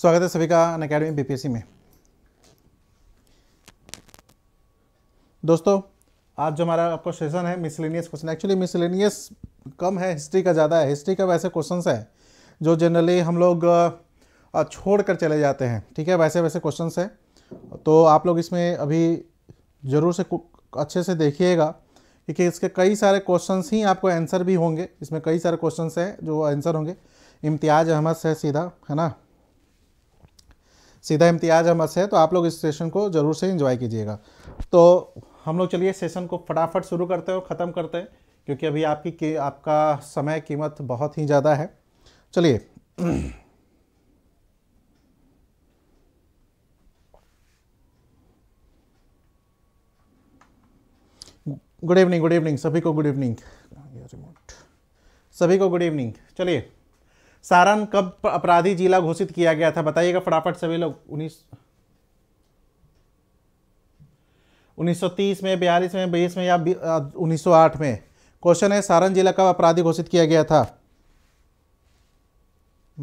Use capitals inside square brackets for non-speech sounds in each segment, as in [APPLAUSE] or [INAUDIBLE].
स्वागत है सभी का अन अकेडमी बीपीएससी में दोस्तों आज जो हमारा आपको सेशन है मिसलिनियस क्वेश्चन एक्चुअली मिसलिनियस कम है हिस्ट्री का ज़्यादा है हिस्ट्री का वैसे क्वेश्चन है जो जनरली हम लोग छोड़ कर चले जाते हैं ठीक है वैसे वैसे क्वेश्चंस है तो आप लोग इसमें अभी ज़रूर से अच्छे से देखिएगा क्योंकि इसके कई सारे क्वेश्चंस ही आपको आंसर भी होंगे इसमें कई सारे क्वेश्चंस हैं जो आंसर होंगे इम्तियाज अहमद से सीधा है ना सीधा इम्तियाज अहमद से तो आप लोग इस सेशन को ज़रूर से इन्जॉय कीजिएगा तो हम लोग चलिए सेशन को फटाफट शुरू करते हैं और ख़त्म करते हैं क्योंकि अभी आपकी की, आपका समय कीमत बहुत ही ज़्यादा है चलिए गुड इवनिंग गुड इवनिंग सभी को गुड इवनिंग सभी को गुड इवनिंग चलिए सारण कब अपराधी जिला घोषित किया गया था बताइएगा फटाफट सभी लोग उन्नीस 1930 में बयालीस में बीस में या उन्नीस में क्वेश्चन है सारण जिला कब अपराधी घोषित किया गया था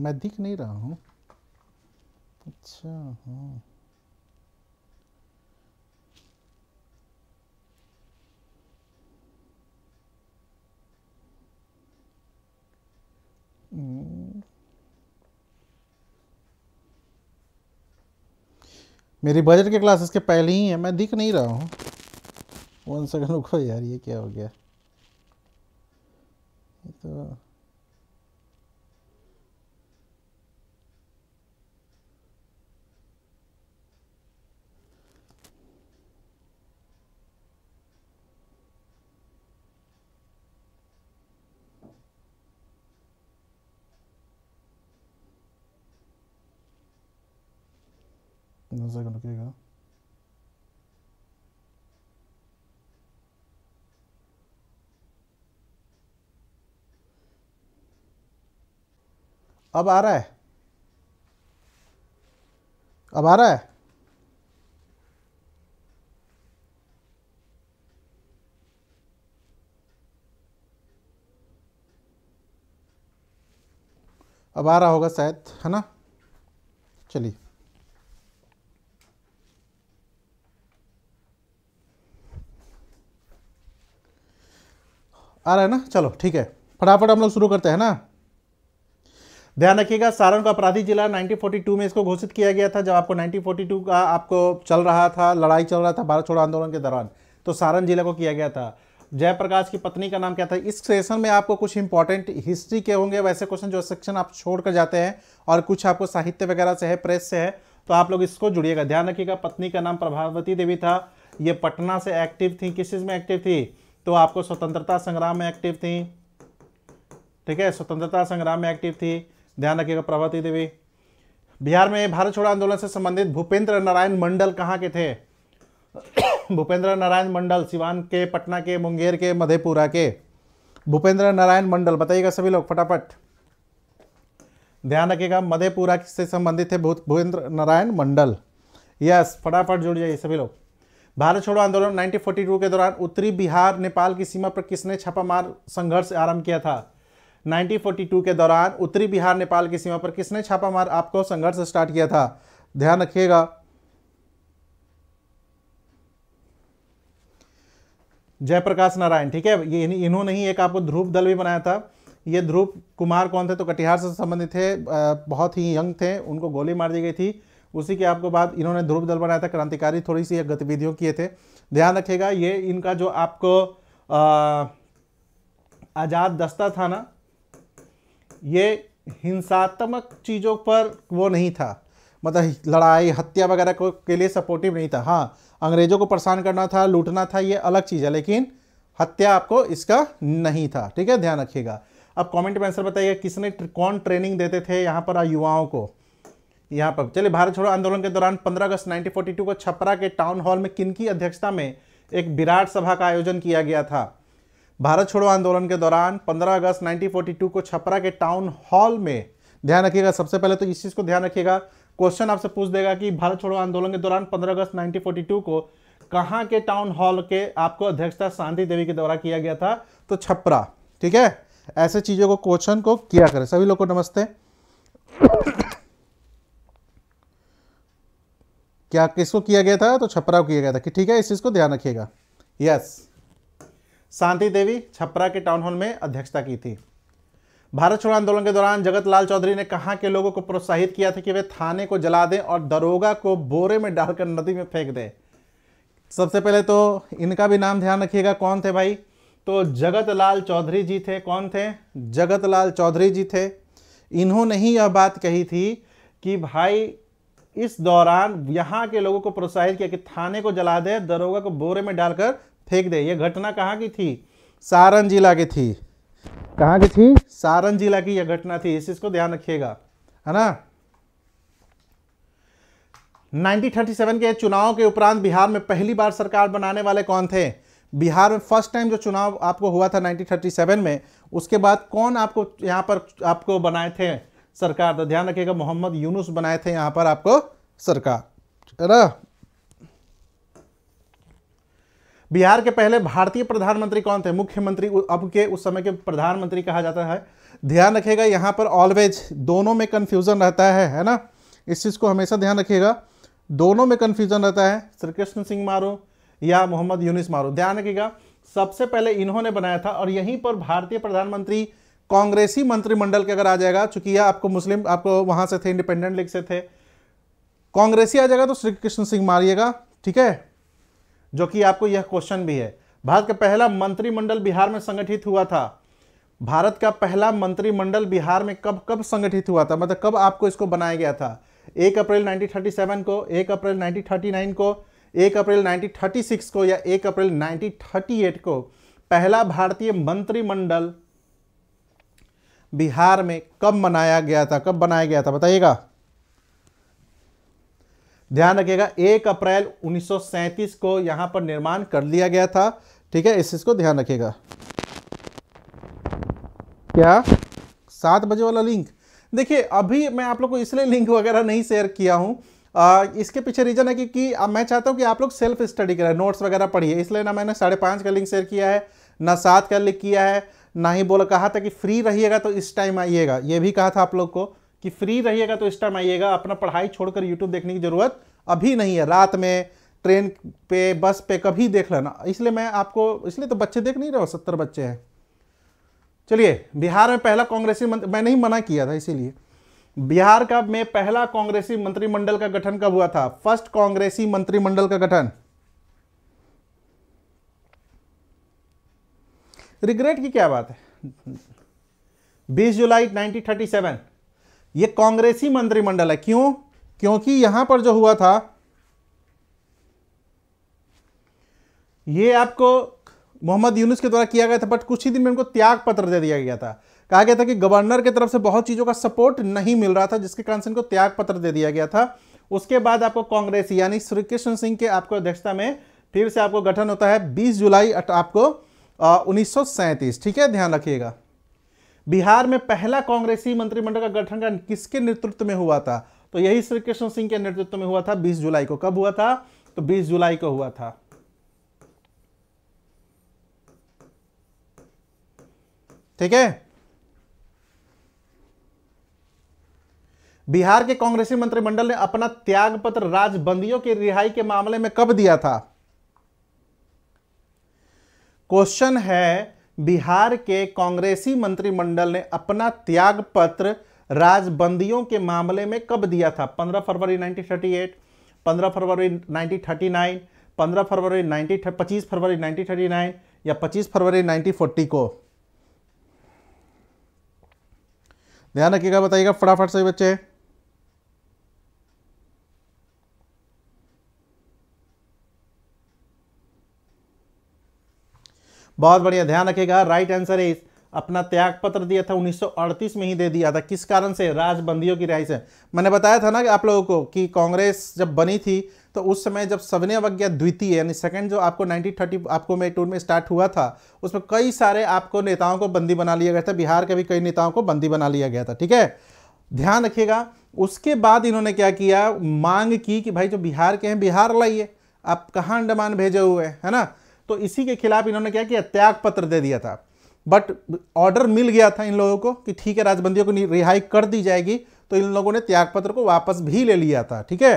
मैं दिख नहीं रहा हूँ अच्छा हाँ मेरी बजट के क्लासेस के पहले ही है मैं दिख नहीं रहा हूँ वन सेकंड रुको यार ये क्या हो गया तो कितना सेकंड रुकेगा अब आ रहा है अब आ रहा है अब आ रहा होगा शायद है ना चलिए आ रहा है ना चलो ठीक है फटाफट हम लोग शुरू करते हैं ना ध्यान रखिएगा सारण का अपराधी जिला 1942 में इसको घोषित किया गया था जब आपको 1942 का आपको चल रहा था लड़ाई चल रहा था भारत छोड़ो आंदोलन के दौरान तो सारण जिला को किया गया था जयप्रकाश की पत्नी का नाम क्या था इस सेशन में आपको कुछ इंपॉर्टेंट हिस्ट्री के होंगे वैसे क्वेश्चन जो सेक्शन आप छोड़ कर जाते हैं और कुछ आपको साहित्य वगैरह से है प्रेस से है तो आप लोग इसको जुड़िएगा ध्यान रखिएगा पत्नी का नाम प्रभावती देवी था ये पटना से एक्टिव थी किस चीज़ में एक्टिव थी तो आपको स्वतंत्रता संग्राम में एक्टिव थी ठीक है स्वतंत्रता संग्राम में एक्टिव थी ध्यान रखिएगा प्रभावती देवी बिहार में भारत छोड़ो आंदोलन से संबंधित भूपेंद्र नारायण मंडल कहाँ के थे [COUGHS] भूपेंद्र नारायण मंडल सिवान के पटना के मुंगेर के मधेपुरा के भूपेंद्र नारायण मंडल बताइएगा सभी लोग फटाफट ध्यान रखिएगा मधेपुरा से संबंधित थे भूपेंद्र नारायण मंडल यस फटाफट जुड़ जाइए सभी लोग भारत छोड़ो आंदोलन 1942 के दौरान उत्तरी बिहार नेपाल की सीमा पर किसने छापामार संघर्ष आरंभ किया था 1942 के दौरान उत्तरी बिहार नेपाल की सीमा पर किसने छापामार आपको संघर्ष स्टार्ट किया था ध्यान रखिएगा जयप्रकाश नारायण ठीक है ये इन्होंने ही एक आपको ध्रुव दल भी बनाया था ये ध्रुव कुमार कौन थे तो कटिहार से संबंधित थे बहुत ही यंग थे उनको गोली मार दी गई थी उसी के आपको बाद इन्होंने ध्रुव दल बनाया था क्रांतिकारी थोड़ी सी गतिविधियों किए थे ध्यान रखेगा ये इनका जो आपको आज़ाद दस्ता था ना ये हिंसात्मक चीज़ों पर वो नहीं था मतलब लड़ाई हत्या वगैरह को के लिए सपोर्टिव नहीं था हाँ अंग्रेज़ों को परेशान करना था लूटना था ये अलग चीज़ है लेकिन हत्या आपको इसका नहीं था ठीक है ध्यान रखिएगा अब कमेंट में आंसर बताइए किसने कौन ट्रेनिंग देते थे यहाँ पर युवाओं को यहाँ पर चलिए भारत छोड़ो आंदोलन के दौरान 15 अगस्त 1942 को छपरा के टाउन हॉल में किनकी अध्यक्षता में एक विराट सभा का आयोजन किया गया था भारत छोड़ो आंदोलन के दौरान 15 अगस्त 1942 को छपरा के टाउन हॉल में ध्यान रखिएगा सबसे पहले तो इस चीज़ को ध्यान रखिएगा क्वेश्चन आपसे पूछ देगा कि भारत छोड़ो आंदोलन के दौरान पंद्रह अगस्त नाइनटीन को कहाँ के टाउन हॉल के आपको अध्यक्षता शांति देवी के द्वारा किया गया था तो छपरा ठीक है ऐसे चीज़ों को क्वेश्चन को किया करें सभी लोग को नमस्ते क्या किसको किया गया था तो छपरा को किया गया था कि ठीक है इस चीज़ को ध्यान रखिएगा यस शांति देवी छपरा के टाउन हॉल में अध्यक्षता की थी भारत छोड़ो आंदोलन के दौरान जगत लाल चौधरी ने कहा के लोगों को प्रोत्साहित किया था कि वे थाने को जला दें और दरोगा को बोरे में डालकर नदी में फेंक दें सबसे पहले तो इनका भी नाम ध्यान रखिएगा कौन थे भाई तो जगत लाल चौधरी जी थे कौन थे जगत लाल चौधरी जी थे इन्होंने ही यह बात कही थी कि भाई इस दौरान यहाँ के लोगों को प्रोत्साहित किया कि थाने को जला दे दरोगा को बोरे में डालकर फेंक दे ये घटना कहाँ की थी सारण जिला की थी कहाँ की थी सारण जिला की यह घटना थी इस चीज़ को ध्यान रखिएगा है ना 1937 के चुनाव के उपरांत बिहार में पहली बार सरकार बनाने वाले कौन थे बिहार में फर्स्ट टाइम जो चुनाव आपको हुआ था 1937 में उसके बाद कौन आपको यहाँ पर आपको बनाए थे सरकार तो ध्यान रखिएगा मोहम्मद यूनुस बनाए थे यहां पर आपको सरकार बिहार के पहले भारतीय प्रधानमंत्री कौन थे मुख्यमंत्री अब के उस समय के प्रधानमंत्री कहा जाता है ध्यान रखिएगा यहां पर ऑलवेज दोनों में कंफ्यूजन रहता है है ना इस चीज़ को हमेशा ध्यान रखिएगा दोनों में कंफ्यूजन रहता है श्री कृष्ण सिंह मारो या मोहम्मद यूनिस मारो ध्यान रखिएगा सबसे पहले इन्होंने बनाया था और यहीं पर भारतीय प्रधानमंत्री कांग्रेसी मंत्रिमंडल के अगर आ जाएगा चूंकि यह आपको मुस्लिम आपको वहां से थे इंडिपेंडेंट लीग से थे कांग्रेसी आ जाएगा तो श्री कृष्ण सिंह मारिएगा ठीक है जो कि आपको यह क्वेश्चन भी है भारत का पहला मंत्रिमंडल बिहार में संगठित हुआ था भारत का पहला मंत्रिमंडल बिहार में कब कब संगठित हुआ था मतलब कब आपको इसको बनाया गया था एक अप्रैल 1937 को एक अप्रैल 1939 को एक अप्रैल 1936 को या एक अप्रैल 1938 को पहला भारतीय मंत्रिमंडल बिहार में कब मनाया गया था कब बनाया गया था बताइएगा ध्यान रखिएगा एक अप्रैल 1937 को यहां पर निर्माण कर लिया गया था ठीक है इस चीज़ को ध्यान रखिएगा क्या सात बजे वाला लिंक देखिए अभी मैं आप लोग को इसलिए लिंक वगैरह नहीं शेयर किया आ, इसके पीछे रीज़न है कि, कि मैं चाहता हूं कि आप लोग सेल्फ स्टडी करें नोट्स वगैरह पढ़िए इसलिए ना मैंने साढ़े पांच का लिंक शेयर किया है ना सात का लिंक किया है ना ही बोला कहा था कि फ्री रहिएगा तो इस टाइम आइएगा ये भी कहा था आप लोग को कि फ्री रहिएगा तो इस टाइम आइएगा अपना पढ़ाई छोड़कर यूट्यूब देखने की ज़रूरत अभी नहीं है रात में ट्रेन पे बस पे कभी देख लेना इसलिए मैं आपको इसलिए तो बच्चे देख नहीं रहे हो सत्तर बच्चे हैं चलिए बिहार में पहला कांग्रेसी मंत्री मैंने ही मना किया था इसीलिए बिहार का में पहला कांग्रेसी मंत्रिमंडल का गठन कब हुआ था फर्स्ट कांग्रेसी मंत्रिमंडल का गठन रिग्रेट की क्या बात है 20 जुलाई 1937 ये कांग्रेसी मंत्रिमंडल है क्यों क्योंकि यहां पर जो हुआ था ये आपको मोहम्मद यूनुस के द्वारा किया गया था बट कुछ ही दिन में उनको त्याग पत्र दे दिया गया था कहा गया था कि गवर्नर की तरफ से बहुत चीज़ों का सपोर्ट नहीं मिल रहा था जिसके कारण से इनको त्याग पत्र दे दिया गया था उसके बाद आपको कांग्रेस यानी श्री कृष्ण सिंह के आपको अध्यक्षता में फिर से आपको गठन होता है 20 जुलाई आपको उन्नीस ठीक है ध्यान रखिएगा बिहार में पहला कांग्रेसी मंत्रिमंडल का गठन का किसके नेतृत्व में हुआ था तो यही श्री कृष्ण सिंह के नेतृत्व में हुआ था 20 जुलाई को कब हुआ था तो 20 जुलाई को हुआ था ठीक है बिहार के कांग्रेसी मंत्रिमंडल ने अपना त्याग पत्र राजबंदियों की रिहाई के मामले में कब दिया था क्वेश्चन है बिहार के कांग्रेसी मंत्रिमंडल ने अपना त्याग पत्र राजबंदियों के मामले में कब दिया था 15 फरवरी 1938, 15 फरवरी 1939, 15 फरवरी 19 25 फरवरी 1939 या 25 फरवरी 1940 को ध्यान रखिएगा बताइएगा फटाफट से बच्चे बहुत बढ़िया ध्यान रखेगा राइट आंसर है अपना त्याग पत्र दिया था 1938 में ही दे दिया था किस कारण से राजबंदियों की रिहाई से मैंने बताया था ना कि आप लोगों को कि कांग्रेस जब बनी थी तो उस समय जब सविनय अवज्ञा द्वितीय यानी सेकंड जो आपको 1930 आपको मे टूर में स्टार्ट हुआ था उसमें कई सारे आपको नेताओं को बंदी बना लिया गया था बिहार के भी कई नेताओं को बंदी बना लिया गया था ठीक है ध्यान रखिएगा उसके बाद इन्होंने क्या किया मांग की कि भाई जो बिहार के हैं बिहार लाइए आप कहाँ अंडमान भेजे हुए हैं है ना तो इसी के खिलाफ इन्होंने क्या किया त्याग पत्र दे दिया था बट ऑर्डर मिल गया था इन लोगों को कि ठीक है राजबंदियों को रिहाई कर दी जाएगी तो इन लोगों ने त्यागपत्र को वापस भी ले लिया था ठीक है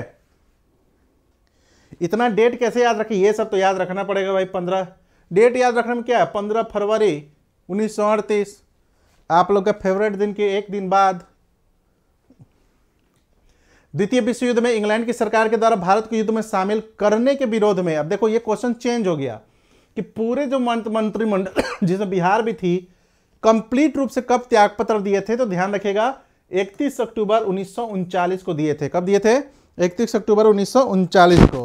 इतना डेट कैसे याद रखे ये सब तो याद रखना पड़ेगा भाई पंद्रह डेट याद रखने में क्या है पंद्रह फरवरी उन्नीस आप लोग का फेवरेट दिन के एक दिन बाद द्वितीय विश्व युद्ध में इंग्लैंड की सरकार के द्वारा भारत को युद्ध में शामिल करने के विरोध में अब देखो ये क्वेश्चन चेंज हो गया कि पूरे जो मंत्रिमंडल [COUGHS] जिसमें बिहार भी थी कंप्लीट रूप से कब त्याग पत्र दिए थे तो ध्यान रखेगा 31 अक्टूबर उन्नीस को दिए थे कब दिए थे 31 अक्टूबर उन्नीस को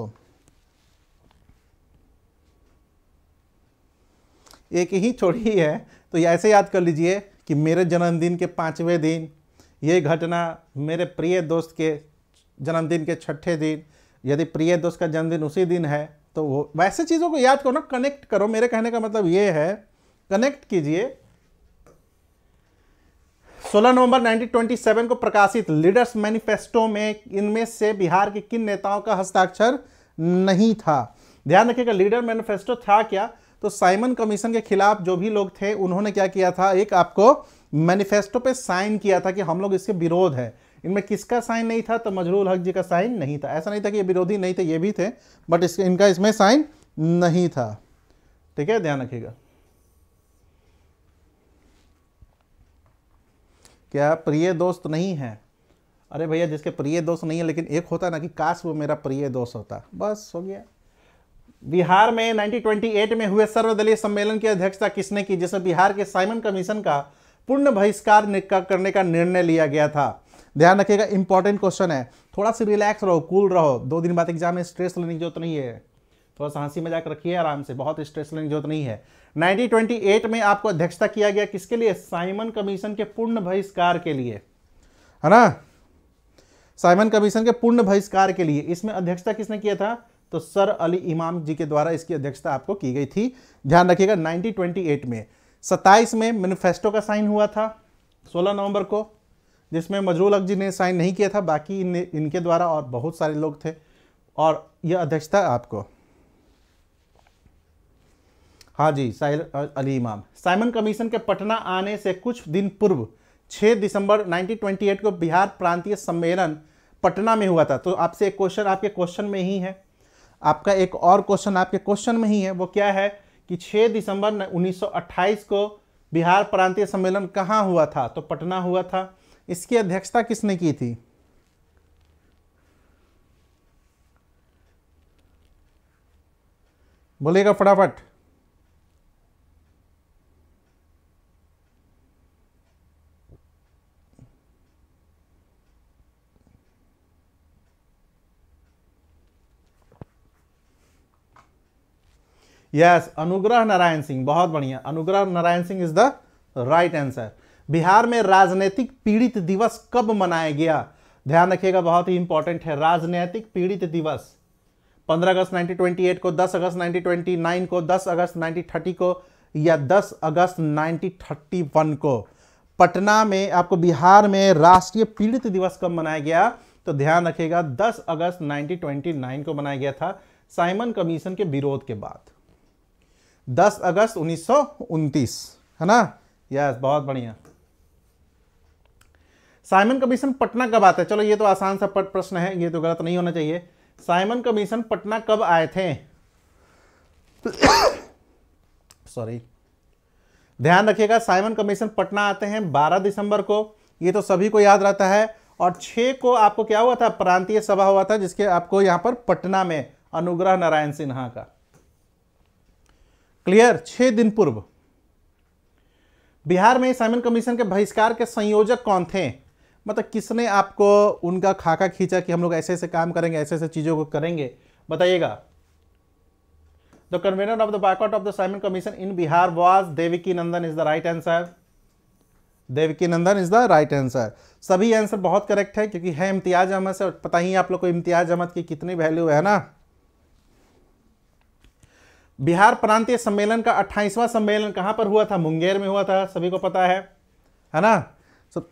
एक ही छोड़ी है तो ऐसे याद कर लीजिए कि मेरे जन्मदिन के पांचवें दिन ये घटना मेरे प्रिय दोस्त के जन्मदिन के छठे दिन यदि प्रिय दोस्त का जन्मदिन उसी दिन है तो वो वैसे चीज़ों को याद करो ना कनेक्ट करो मेरे कहने का मतलब ये है कनेक्ट कीजिए 16 नवंबर 1927 को प्रकाशित लीडर्स मैनिफेस्टो में इनमें से बिहार के किन नेताओं का हस्ताक्षर नहीं था ध्यान रखिएगा लीडर मैनिफेस्टो था क्या तो साइमन कमीशन के खिलाफ जो भी लोग थे उन्होंने क्या किया था एक आपको मैनिफेस्टो पे साइन किया था कि हम लोग इसके विरोध है इनमें किसका साइन नहीं था तो मजरूल हक जी का साइन नहीं था ऐसा नहीं था कि ये विरोधी नहीं थे ये भी थे बट इस, इनका इसमें साइन नहीं था ठीक है ध्यान रखिएगा क्या प्रिय दोस्त नहीं है अरे भैया जिसके प्रिय दोस्त नहीं है लेकिन एक होता ना कि काश वो मेरा प्रिय दोस्त होता बस हो गया बिहार में 1928 में हुए सर्वदलीय सम्मेलन की अध्यक्षता किसने की जिसमें बिहार के साइमन कमीशन का पूर्ण बहिष्कार करने का निर्णय लिया गया था ध्यान रखिएगा इंपॉर्टेंट क्वेश्चन है थोड़ा सा रिलैक्स रहो कूल रहो दो दिन बाद एग्जाम में स्ट्रेस लेने की जरूरत नहीं है थोड़ा सा हंसी मजाक रखिए आराम से बहुत स्ट्रेस लेने की जरूरत नहीं है 1928 में आपको अध्यक्षता किया गया किसके लिए साइमन कमीशन के पूर्ण बहिष्कार के लिए है ना साइमन कमीशन के पूर्ण बहिष्कार के लिए इसमें अध्यक्षता किसने किया था तो सर अली इमाम जी के द्वारा इसकी अध्यक्षता आपको की गई थी ध्यान रखिएगा 1928 में 27 में मैनिफेस्टो का साइन हुआ था 16 नवंबर को जिसमें मजरूल अकजी ने साइन नहीं किया था बाकी इन, इनके द्वारा और बहुत सारे लोग थे और यह अध्यक्षता आपको हाँ जी साहिल अली इमाम साइमन कमीशन के पटना आने से कुछ दिन पूर्व 6 दिसंबर 1928 को बिहार प्रांतीय सम्मेलन पटना में हुआ था तो आपसे एक क्वेश्चन आपके क्वेश्चन में ही है आपका एक और क्वेश्चन आपके क्वेश्चन में ही है वो क्या है कि 6 दिसंबर 1928 को बिहार प्रांतीय सम्मेलन कहाँ हुआ था तो पटना हुआ था इसकी अध्यक्षता किसने की थी बोलेगा फटाफट यस अनुग्रह नारायण सिंह बहुत बढ़िया Anugrah Narayan Singh is the right answer Bihar में राजनीतिक पीड़ित दिवस कब मनाया गया ध्यान रखिएगा बहुत ही इंपॉर्टेंट है राजनीतिक पीड़ित दिवस 15 अगस्त 1928 को 10 अगस्त 1929 को 10 अगस्त 1930 को या 10 अगस्त 1931 को पटना में आपको बिहार में राष्ट्रीय पीड़ित दिवस कब मनाया गया तो ध्यान रखिएगा 10 अगस्त 1929 को मनाया गया था साइमन कमीशन के विरोध के बाद 10 अगस्त उन्नीस है ना यस बहुत बढ़िया साइमन कमीशन पटना कब आते चलो ये तो आसान सा पट प्रश्न है ये तो गलत नहीं होना चाहिए साइमन कमीशन पटना कब आए थे सॉरी ध्यान रखिएगा साइमन कमीशन पटना आते हैं 12 दिसंबर को ये तो सभी को याद रहता है और 6 को आपको क्या हुआ था प्रांतीय सभा हुआ था जिसके आपको यहां पर पटना में अनुग्रह नारायण सिन्हा का क्लियर 6 दिन पूर्व बिहार में साइमन कमीशन के बहिष्कार के संयोजक कौन थे मतलब किसने आपको उनका खाका खींचा कि हम लोग ऐसे ऐसे काम करेंगे ऐसे ऐसे चीज़ों को करेंगे बताइएगा the convener of the boycott of the Simon Commission in Bihar was Deviki Nandan is the right answer Deviki Nandan is the right answer सभी आंसर बहुत करेक्ट है क्योंकि है इम्तियाज अहमद से पता ही आप लोग को इम्तियाज अहमद की कितनी वैल्यू है ना बिहार प्रांतीय सम्मेलन का 28वां सम्मेलन कहां पर हुआ था मुंगेर में हुआ था सभी को पता है है ना सब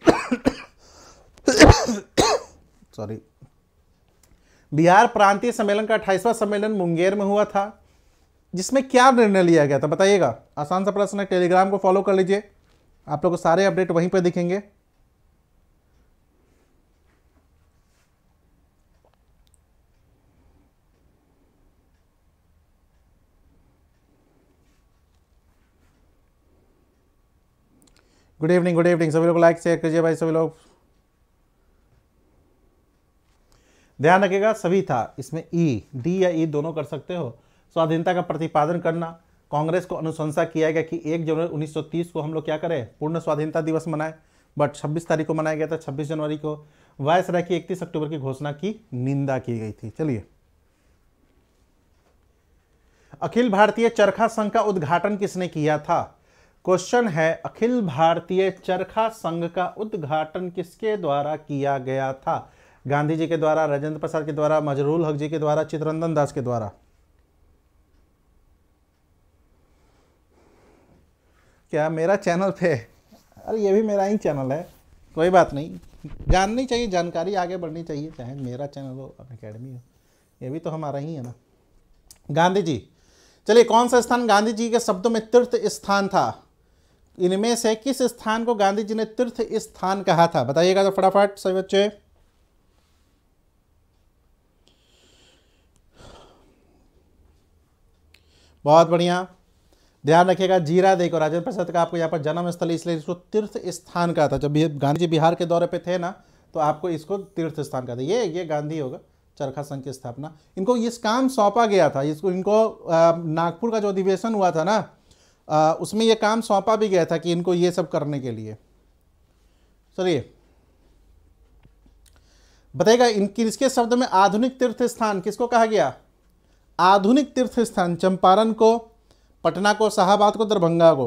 सॉरी बिहार प्रांतीय सम्मेलन का अट्ठाईसवां सम्मेलन मुंगेर में हुआ था जिसमें क्या निर्णय लिया गया था बताइएगा आसान सा प्रश्न है टेलीग्राम को फॉलो कर लीजिए आप लोग को सारे अपडेट वहीं पर दिखेंगे गुड इवनिंग गुड इवनिंग सभी लोग लाइक शेयर कीजिए भाई सभी लोग ध्यान रखेगा सभी था इसमें ई डी या ई दोनों कर सकते हो स्वाधीनता का प्रतिपादन करना कांग्रेस को अनुशंसा किया गया कि एक जनवरी 1930 को हम लोग क्या करें पूर्ण स्वाधीनता दिवस मनाए बट 26 तारीख को मनाया गया था 26 जनवरी को वायस राय की इकतीस अक्टूबर की घोषणा की निंदा की गई थी चलिए अखिल भारतीय चरखा संघ का उद्घाटन किसने किया था क्वेश्चन है अखिल भारतीय चरखा संघ का उद्घाटन किसके द्वारा किया गया था गांधी जी के द्वारा राजेंद्र प्रसाद के द्वारा मजरूल हक जी के द्वारा चित्ररंजन दास के द्वारा क्या मेरा चैनल पे अरे ये भी मेरा ही चैनल है कोई बात नहीं जाननी चाहिए जानकारी आगे बढ़नी चाहिए चाहे मेरा चैनल हो अकेडमी हो ये भी तो हमारा ही है ना गांधी जी चलिए कौन सा स्थान गांधी जी के शब्दों में तीर्थ स्थान था इनमें से किस स्थान को गांधी जी ने तीर्थ स्थान कहा था बताइएगा तो फटाफट सभी बच्चे बहुत बढ़िया ध्यान रखिएगा जीरा देखो राजेंद्र प्रसाद का आपको यहाँ पर जन्म स्थल इसलिए इसको तीर्थ स्थान का था जब गांधी जी बिहार के दौरे पे थे ना तो आपको इसको तीर्थ स्थान का था ये ये गांधी होगा चरखा संघ की स्थापना इनको ये काम सौंपा गया था इसको इनको नागपुर का जो अधिवेशन हुआ था ना आ, उसमें ये काम सौंपा भी गया था कि इनको ये सब करने के लिए चलिए बताइएगा इन किसके शब्द में आधुनिक तीर्थ स्थान किसको कहा गया आधुनिक तीर्थ स्थान चंपारण को पटना को शाहबाद को दरभंगा को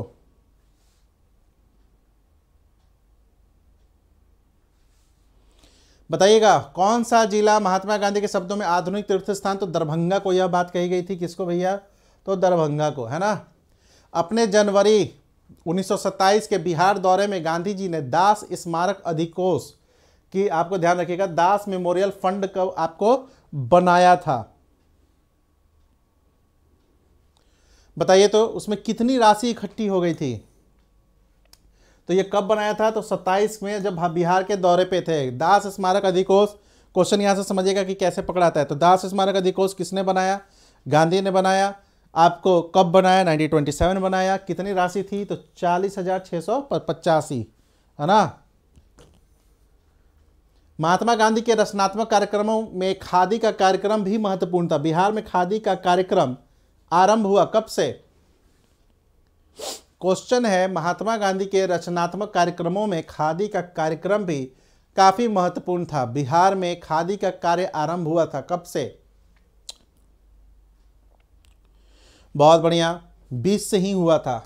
बताइएगा कौन सा जिला महात्मा गांधी के शब्दों में आधुनिक तीर्थ स्थान तो दरभंगा को यह बात कही गई थी किसको भैया तो दरभंगा को है ना अपने जनवरी 1927 के बिहार दौरे में गांधी जी ने दास स्मारक अधिकोष की आपको ध्यान रखिएगा दास मेमोरियल फंड का आपको बनाया था बताइए तो उसमें कितनी राशि इकट्ठी हो गई थी तो ये कब बनाया था तो 27 में जब बिहार के दौरे पे थे दास स्मारक अधिकोष क्वेश्चन यहाँ से समझिएगा कि कैसे पकड़ाता है तो दास स्मारक अधिकोष किसने बनाया गांधी ने बनाया आपको कब बनाया 1927 बनाया कितनी राशि थी तो चालीस हजार छः सौ पचासी है ना महात्मा गांधी के रचनात्मक कार्यक्रमों में खादी का कार्यक्रम भी महत्वपूर्ण था बिहार में खादी का कार्यक्रम आरंभ हुआ कब से क्वेश्चन है महात्मा गांधी के रचनात्मक कार्यक्रमों में खादी का कार्यक्रम भी काफ़ी महत्वपूर्ण था बिहार में खादी का कार्य आरंभ हुआ था कब से बहुत बढ़िया बीस से ही हुआ था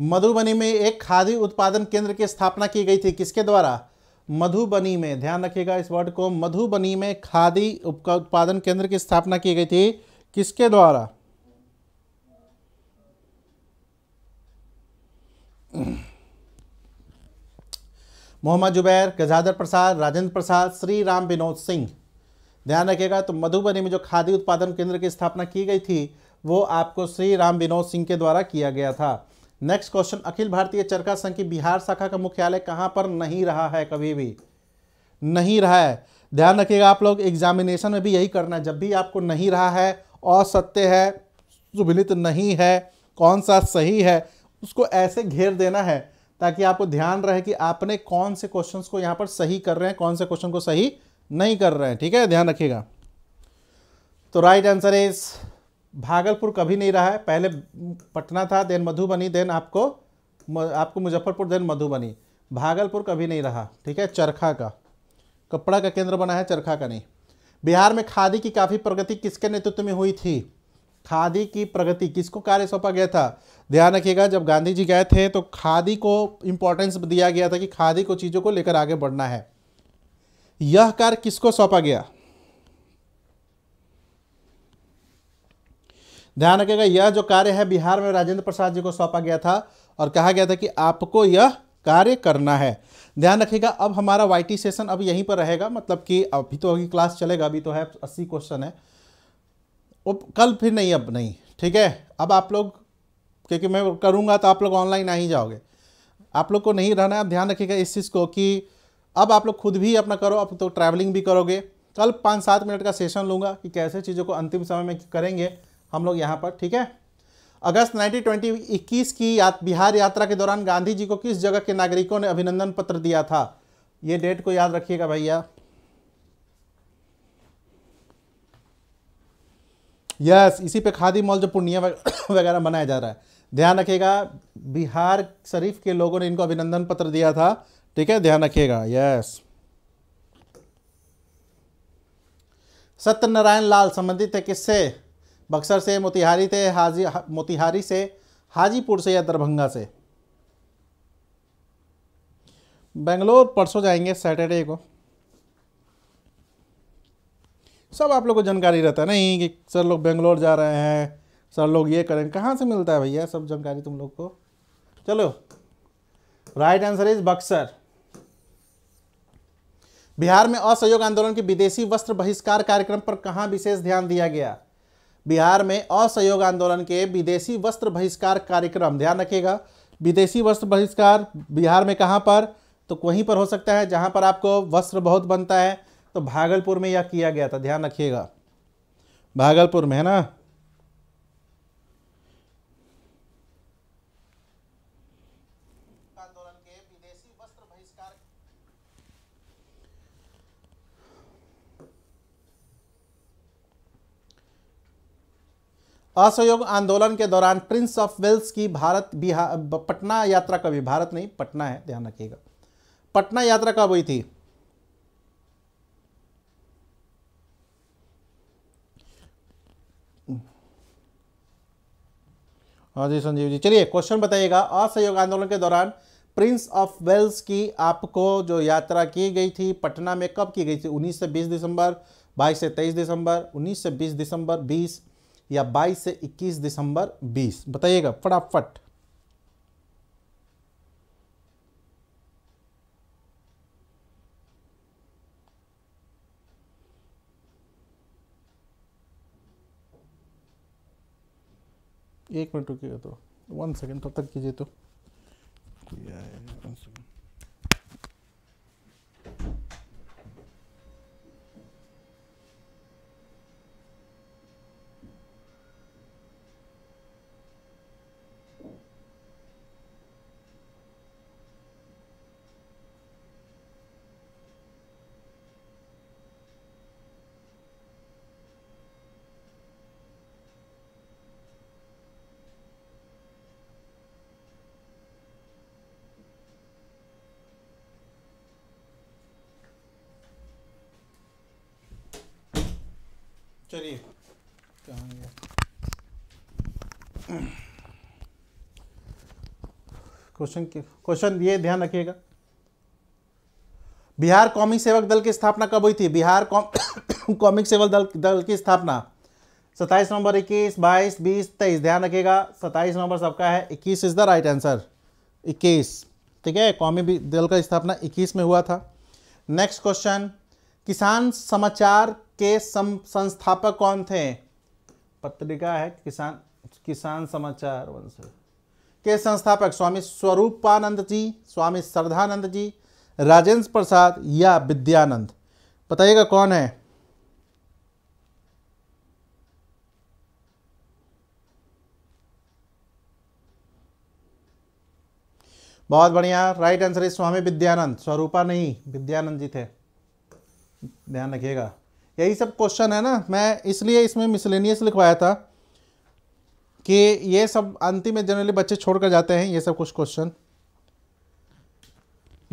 मधुबनी में एक खादी उत्पादन केंद्र की स्थापना की गई थी किसके द्वारा मधुबनी में ध्यान रखिएगा इस वर्ड को मधुबनी में खादी उत्पादन केंद्र की स्थापना की गई थी किसके द्वारा मोहम्मद जुबैर गजाधर प्रसाद राजेंद्र प्रसाद श्री राम विनोद सिंह ध्यान रखिएगा तो मधुबनी में जो खादी उत्पादन केंद्र की स्थापना की गई थी वो आपको श्री राम विनोद सिंह के द्वारा किया गया था नेक्स्ट क्वेश्चन अखिल भारतीय चरखा संघ की बिहार शाखा का मुख्यालय कहां पर नहीं रहा है कभी भी नहीं रहा है ध्यान रखिएगा आप लोग एग्जामिनेशन में भी यही करना है जब भी आपको नहीं रहा है असत्य है सुभिलित नहीं है कौन सा सही है उसको ऐसे घेर देना है ताकि आपको ध्यान रहे कि आपने कौन से क्वेश्चन को यहाँ पर सही कर रहे हैं कौन से क्वेश्चन को सही नहीं कर रहे हैं ठीक है ध्यान रखिएगा तो राइट आंसर इज़ भागलपुर कभी नहीं रहा है पहले पटना था देन मधुबनी देन आपको आपको मुजफ्फरपुर देन मधुबनी भागलपुर कभी नहीं रहा ठीक है चरखा का कपड़ा का केंद्र बना है चरखा का नहीं बिहार में खादी की काफ़ी प्रगति किसके नेतृत्व में हुई थी खादी की प्रगति किसको कार्य सौंपा गया था ध्यान रखिएगा जब गांधी जी गए थे तो खादी को इम्पोर्टेंस दिया गया था कि खादी को चीज़ों को लेकर आगे बढ़ना है यह कार्य किसको सौंपा गया ध्यान रखेगा यह जो कार्य है बिहार में राजेंद्र प्रसाद जी को सौंपा गया था और कहा गया था कि आपको यह कार्य करना है ध्यान रखिएगा अब हमारा वाई सेशन अब यहीं पर रहेगा मतलब कि अभी तो अभी क्लास चलेगा अभी तो है अस्सी क्वेश्चन है वो कल फिर नहीं अब नहीं ठीक है अब आप लोग क्योंकि मैं करूँगा तो आप लोग ऑनलाइन आ ही जाओगे आप लोग को नहीं रहना है ध्यान रखिएगा इस चीज़ को कि अब आप लोग खुद भी अपना करो अब तो ट्रैवलिंग भी करोगे कल पाँच सात मिनट का सेशन लूँगा कि कैसे चीज़ों को अंतिम समय में करेंगे हम लोग यहाँ पर ठीक है अगस्त 1920 की या, बिहार यात्रा के दौरान गांधी जी को किस जगह के नागरिकों ने अभिनंदन पत्र दिया था ये डेट को याद रखिएगा भैया यस इसी पे खादी मॉल जो पूर्णिया [COUGHS] वगैरह मनाया जा रहा है ध्यान रखिएगा बिहार शरीफ के लोगों ने इनको अभिनंदन पत्र दिया था ठीक है ध्यान रखिएगा यस सत्यनारायण लाल संबंधित है किससे बक्सर से मोतिहारी थे हाजी मोतिहारी से हाजीपुर से या दरभंगा से बेंगलोर परसों जाएंगे सैटरडे को सब आप लोग को जानकारी रहता है नहीं कि सर लोग बेंगलोर जा रहे हैं सर लोग ये करें कहाँ से मिलता है भैया सब जानकारी तुम लोग को चलो right answer is Buxar Bihar में असहयोग आंदोलन के विदेशी वस्त्र बहिष्कार कार्यक्रम पर कहाँ विशेष ध्यान दिया गया बिहार में असहयोग आंदोलन के विदेशी वस्त्र बहिष्कार कार्यक्रम ध्यान रखिएगा विदेशी वस्त्र बहिष्कार बिहार में कहाँ पर तो वहीं पर हो सकता है जहाँ पर आपको वस्त्र बहुत बनता है तो भागलपुर में यह किया गया था ध्यान रखिएगा भागलपुर में है ना असहयोग आंदोलन के दौरान प्रिंस ऑफ वेल्स की भारत बिहार पटना यात्रा कब हुई भारत नहीं पटना है ध्यान रखिएगा पटना यात्रा कब हुई थी हाँ जी संजीव जी चलिए क्वेश्चन बताइएगा असहयोग आंदोलन के दौरान प्रिंस ऑफ वेल्स की आपको जो यात्रा की गई थी पटना में कब की गई थी 19 से 20 दिसंबर 22 से 23 दिसंबर 19 से 20 दिसंबर 20 या 22 से 21 दिसंबर 20 बताइएगा फटाफट एक मिनट रुकिएगा तो वन सेकेंड तब तो तक कीजिए तो वन सेकंड चलिए क्वेश्चन क्वेश्चन ये ध्यान रखिएगा बिहार कौमिक सेवक दल की स्थापना कब हुई थी बिहार कौमिक [COUGHS] सेवक दल दल की स्थापना सत्ताईस नवंबर इक्कीस बाईस बीस तेईस ध्यान रखिएगा सत्ताईस नवंबर सबका है इक्कीस इज़ द राइट आंसर इक्कीस ठीक है कौमी दल का स्थापना इक्कीस में हुआ था नेक्स्ट क्वेश्चन किसान समाचार के सम संस्थापक कौन थे पत्रिका है किसान किसान समाचार वंश के संस्थापक स्वामी स्वरूपानंद जी स्वामी श्रद्धानंद जी राजेंद्र प्रसाद या विद्यानंद बताइएगा कौन है बहुत बढ़िया राइट आंसर है स्वामी विद्यानंद स्वरूपा नहीं विद्यानंद जी थे ध्यान रखिएगा यही सब क्वेश्चन है ना मैं इसलिए इसमें मिसलेनियस लिखवाया था कि ये सब अंतिम में जनरली बच्चे छोड़कर जाते हैं ये सब कुछ क्वेश्चन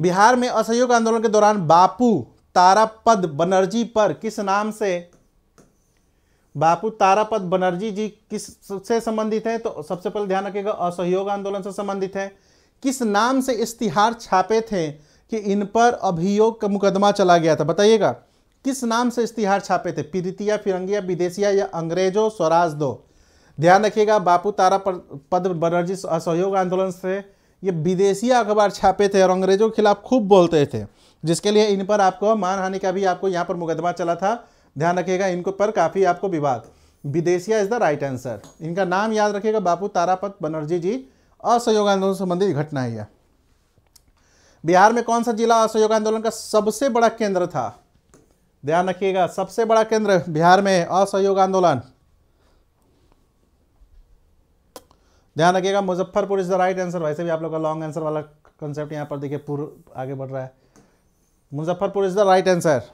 बिहार में असहयोग आंदोलन के दौरान बापू तारापद बनर्जी पर किस नाम से बापू तारापद बनर्जी जी किस से संबंधित है तो सबसे पहले ध्यान रखिएगा असहयोग आंदोलन से संबंधित है किस नाम से इश्तिहार छापे थे कि इन पर अभियोग का मुकदमा चला गया था बताइएगा किस नाम से इश्तिहार छापे थे पीरितिया फिरंगिया विदेशिया या अंग्रेजों स्वराज दो ध्यान रखिएगा बापू तारा पद बनर्जी असहयोग आंदोलन से ये विदेशी अखबार छापे थे और अंग्रेजों के खिलाफ खूब बोलते थे जिसके लिए इन पर आपको मानहानि का भी आपको यहाँ पर मुकदमा चला था ध्यान रखिएगा इनको पर काफ़ी आपको विवाद विदेशिया इज़ द राइट आंसर इनका नाम याद रखिएगा बापू तारापत बनर्जी जी असहयोग आंदोलन संबंधित घटना है यह बिहार में कौन सा जिला असहयोग आंदोलन का सबसे बड़ा केंद्र था ध्यान रखिएगा सबसे बड़ा केंद्र बिहार में असहयोग आंदोलन ध्यान रखिएगा Muzaffarpur is the right answer वैसे भी आप लोग का लॉन्ग आंसर वाला कंसेप्ट यहां पर देखिए पूर्व आगे बढ़ रहा है Muzaffarpur is the right answer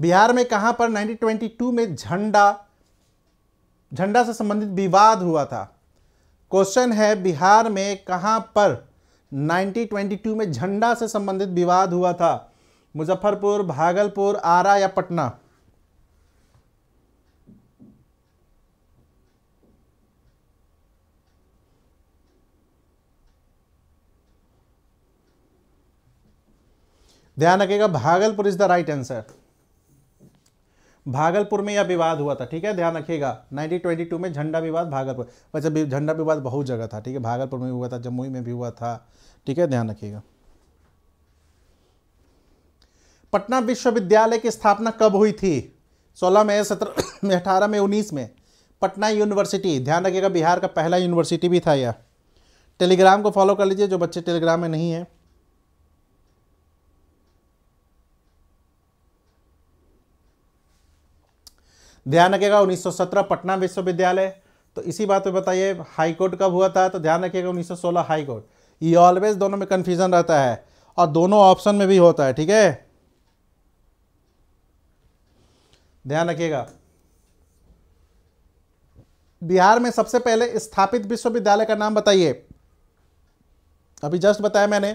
Bihar में कहां पर 1922 में झंडा झंडा से संबंधित विवाद हुआ था क्वेश्चन है बिहार में कहां पर 1922 में झंडा से संबंधित विवाद हुआ था मुजफ्फरपुर भागलपुर आरा या पटना ध्यान रखेगा Bhagalpur is the right answer Bhagalpur में यह विवाद हुआ था ठीक है ध्यान रखिएगा 1922 में झंडा विवाद भागलपुर वैसे झंडा विवाद बहुत जगह था ठीक है भागलपुर में हुआ था जमुई में भी हुआ था ठीक है ध्यान रखिएगा पटना विश्वविद्यालय की स्थापना कब हुई थी 16 में सत्रह [COUGHS] में अठारह में उन्नीस में पटना यूनिवर्सिटी ध्यान रखिएगा बिहार का पहला यूनिवर्सिटी भी था यह टेलीग्राम को फॉलो कर लीजिए जो बच्चे टेलीग्राम में नहीं है ध्यान रखिएगा 1917 पटना विश्वविद्यालय तो इसी बात पे बताइए हाईकोर्ट कब हुआ था तो ध्यान रखिएगा 1916 सोलह हाईकोर्ट ये ऑलवेज दोनों में कन्फ्यूजन रहता है और दोनों ऑप्शन में भी होता है ठीक है ध्यान रखिएगा बिहार में सबसे पहले स्थापित विश्वविद्यालय का नाम बताइए अभी जस्ट बताया मैंने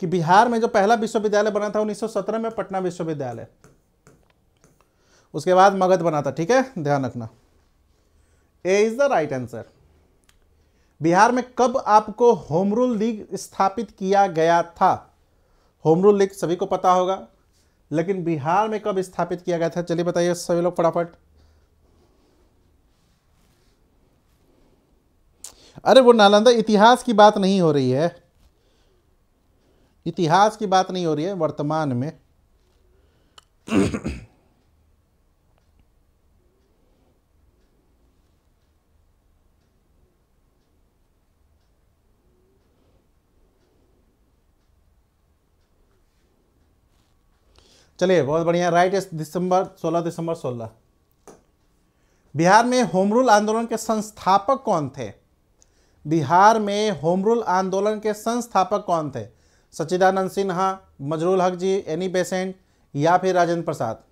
कि बिहार में जो पहला विश्वविद्यालय बना था 1917 में पटना विश्वविद्यालय उसके बाद मगध बना था ठीक है ध्यान रखना A is the right answer Bihar में कब आपको होम रूल लीग स्थापित किया गया था होम रूल लीग सभी को पता होगा लेकिन बिहार में कब स्थापित किया गया था चलिए बताइए सभी लोग फटाफट अरे वो नालंदा इतिहास की बात नहीं हो रही है इतिहास की बात नहीं हो रही है वर्तमान में चलिए बहुत बढ़िया राइट दिसंबर 16 दिसंबर 16 बिहार में होम रूल आंदोलन के संस्थापक कौन थे बिहार में होम रूल आंदोलन के संस्थापक कौन थे सच्चिदानंद सिन्हा मजरूल हक जी एनी बेसेंट या फिर राजेंद्र प्रसाद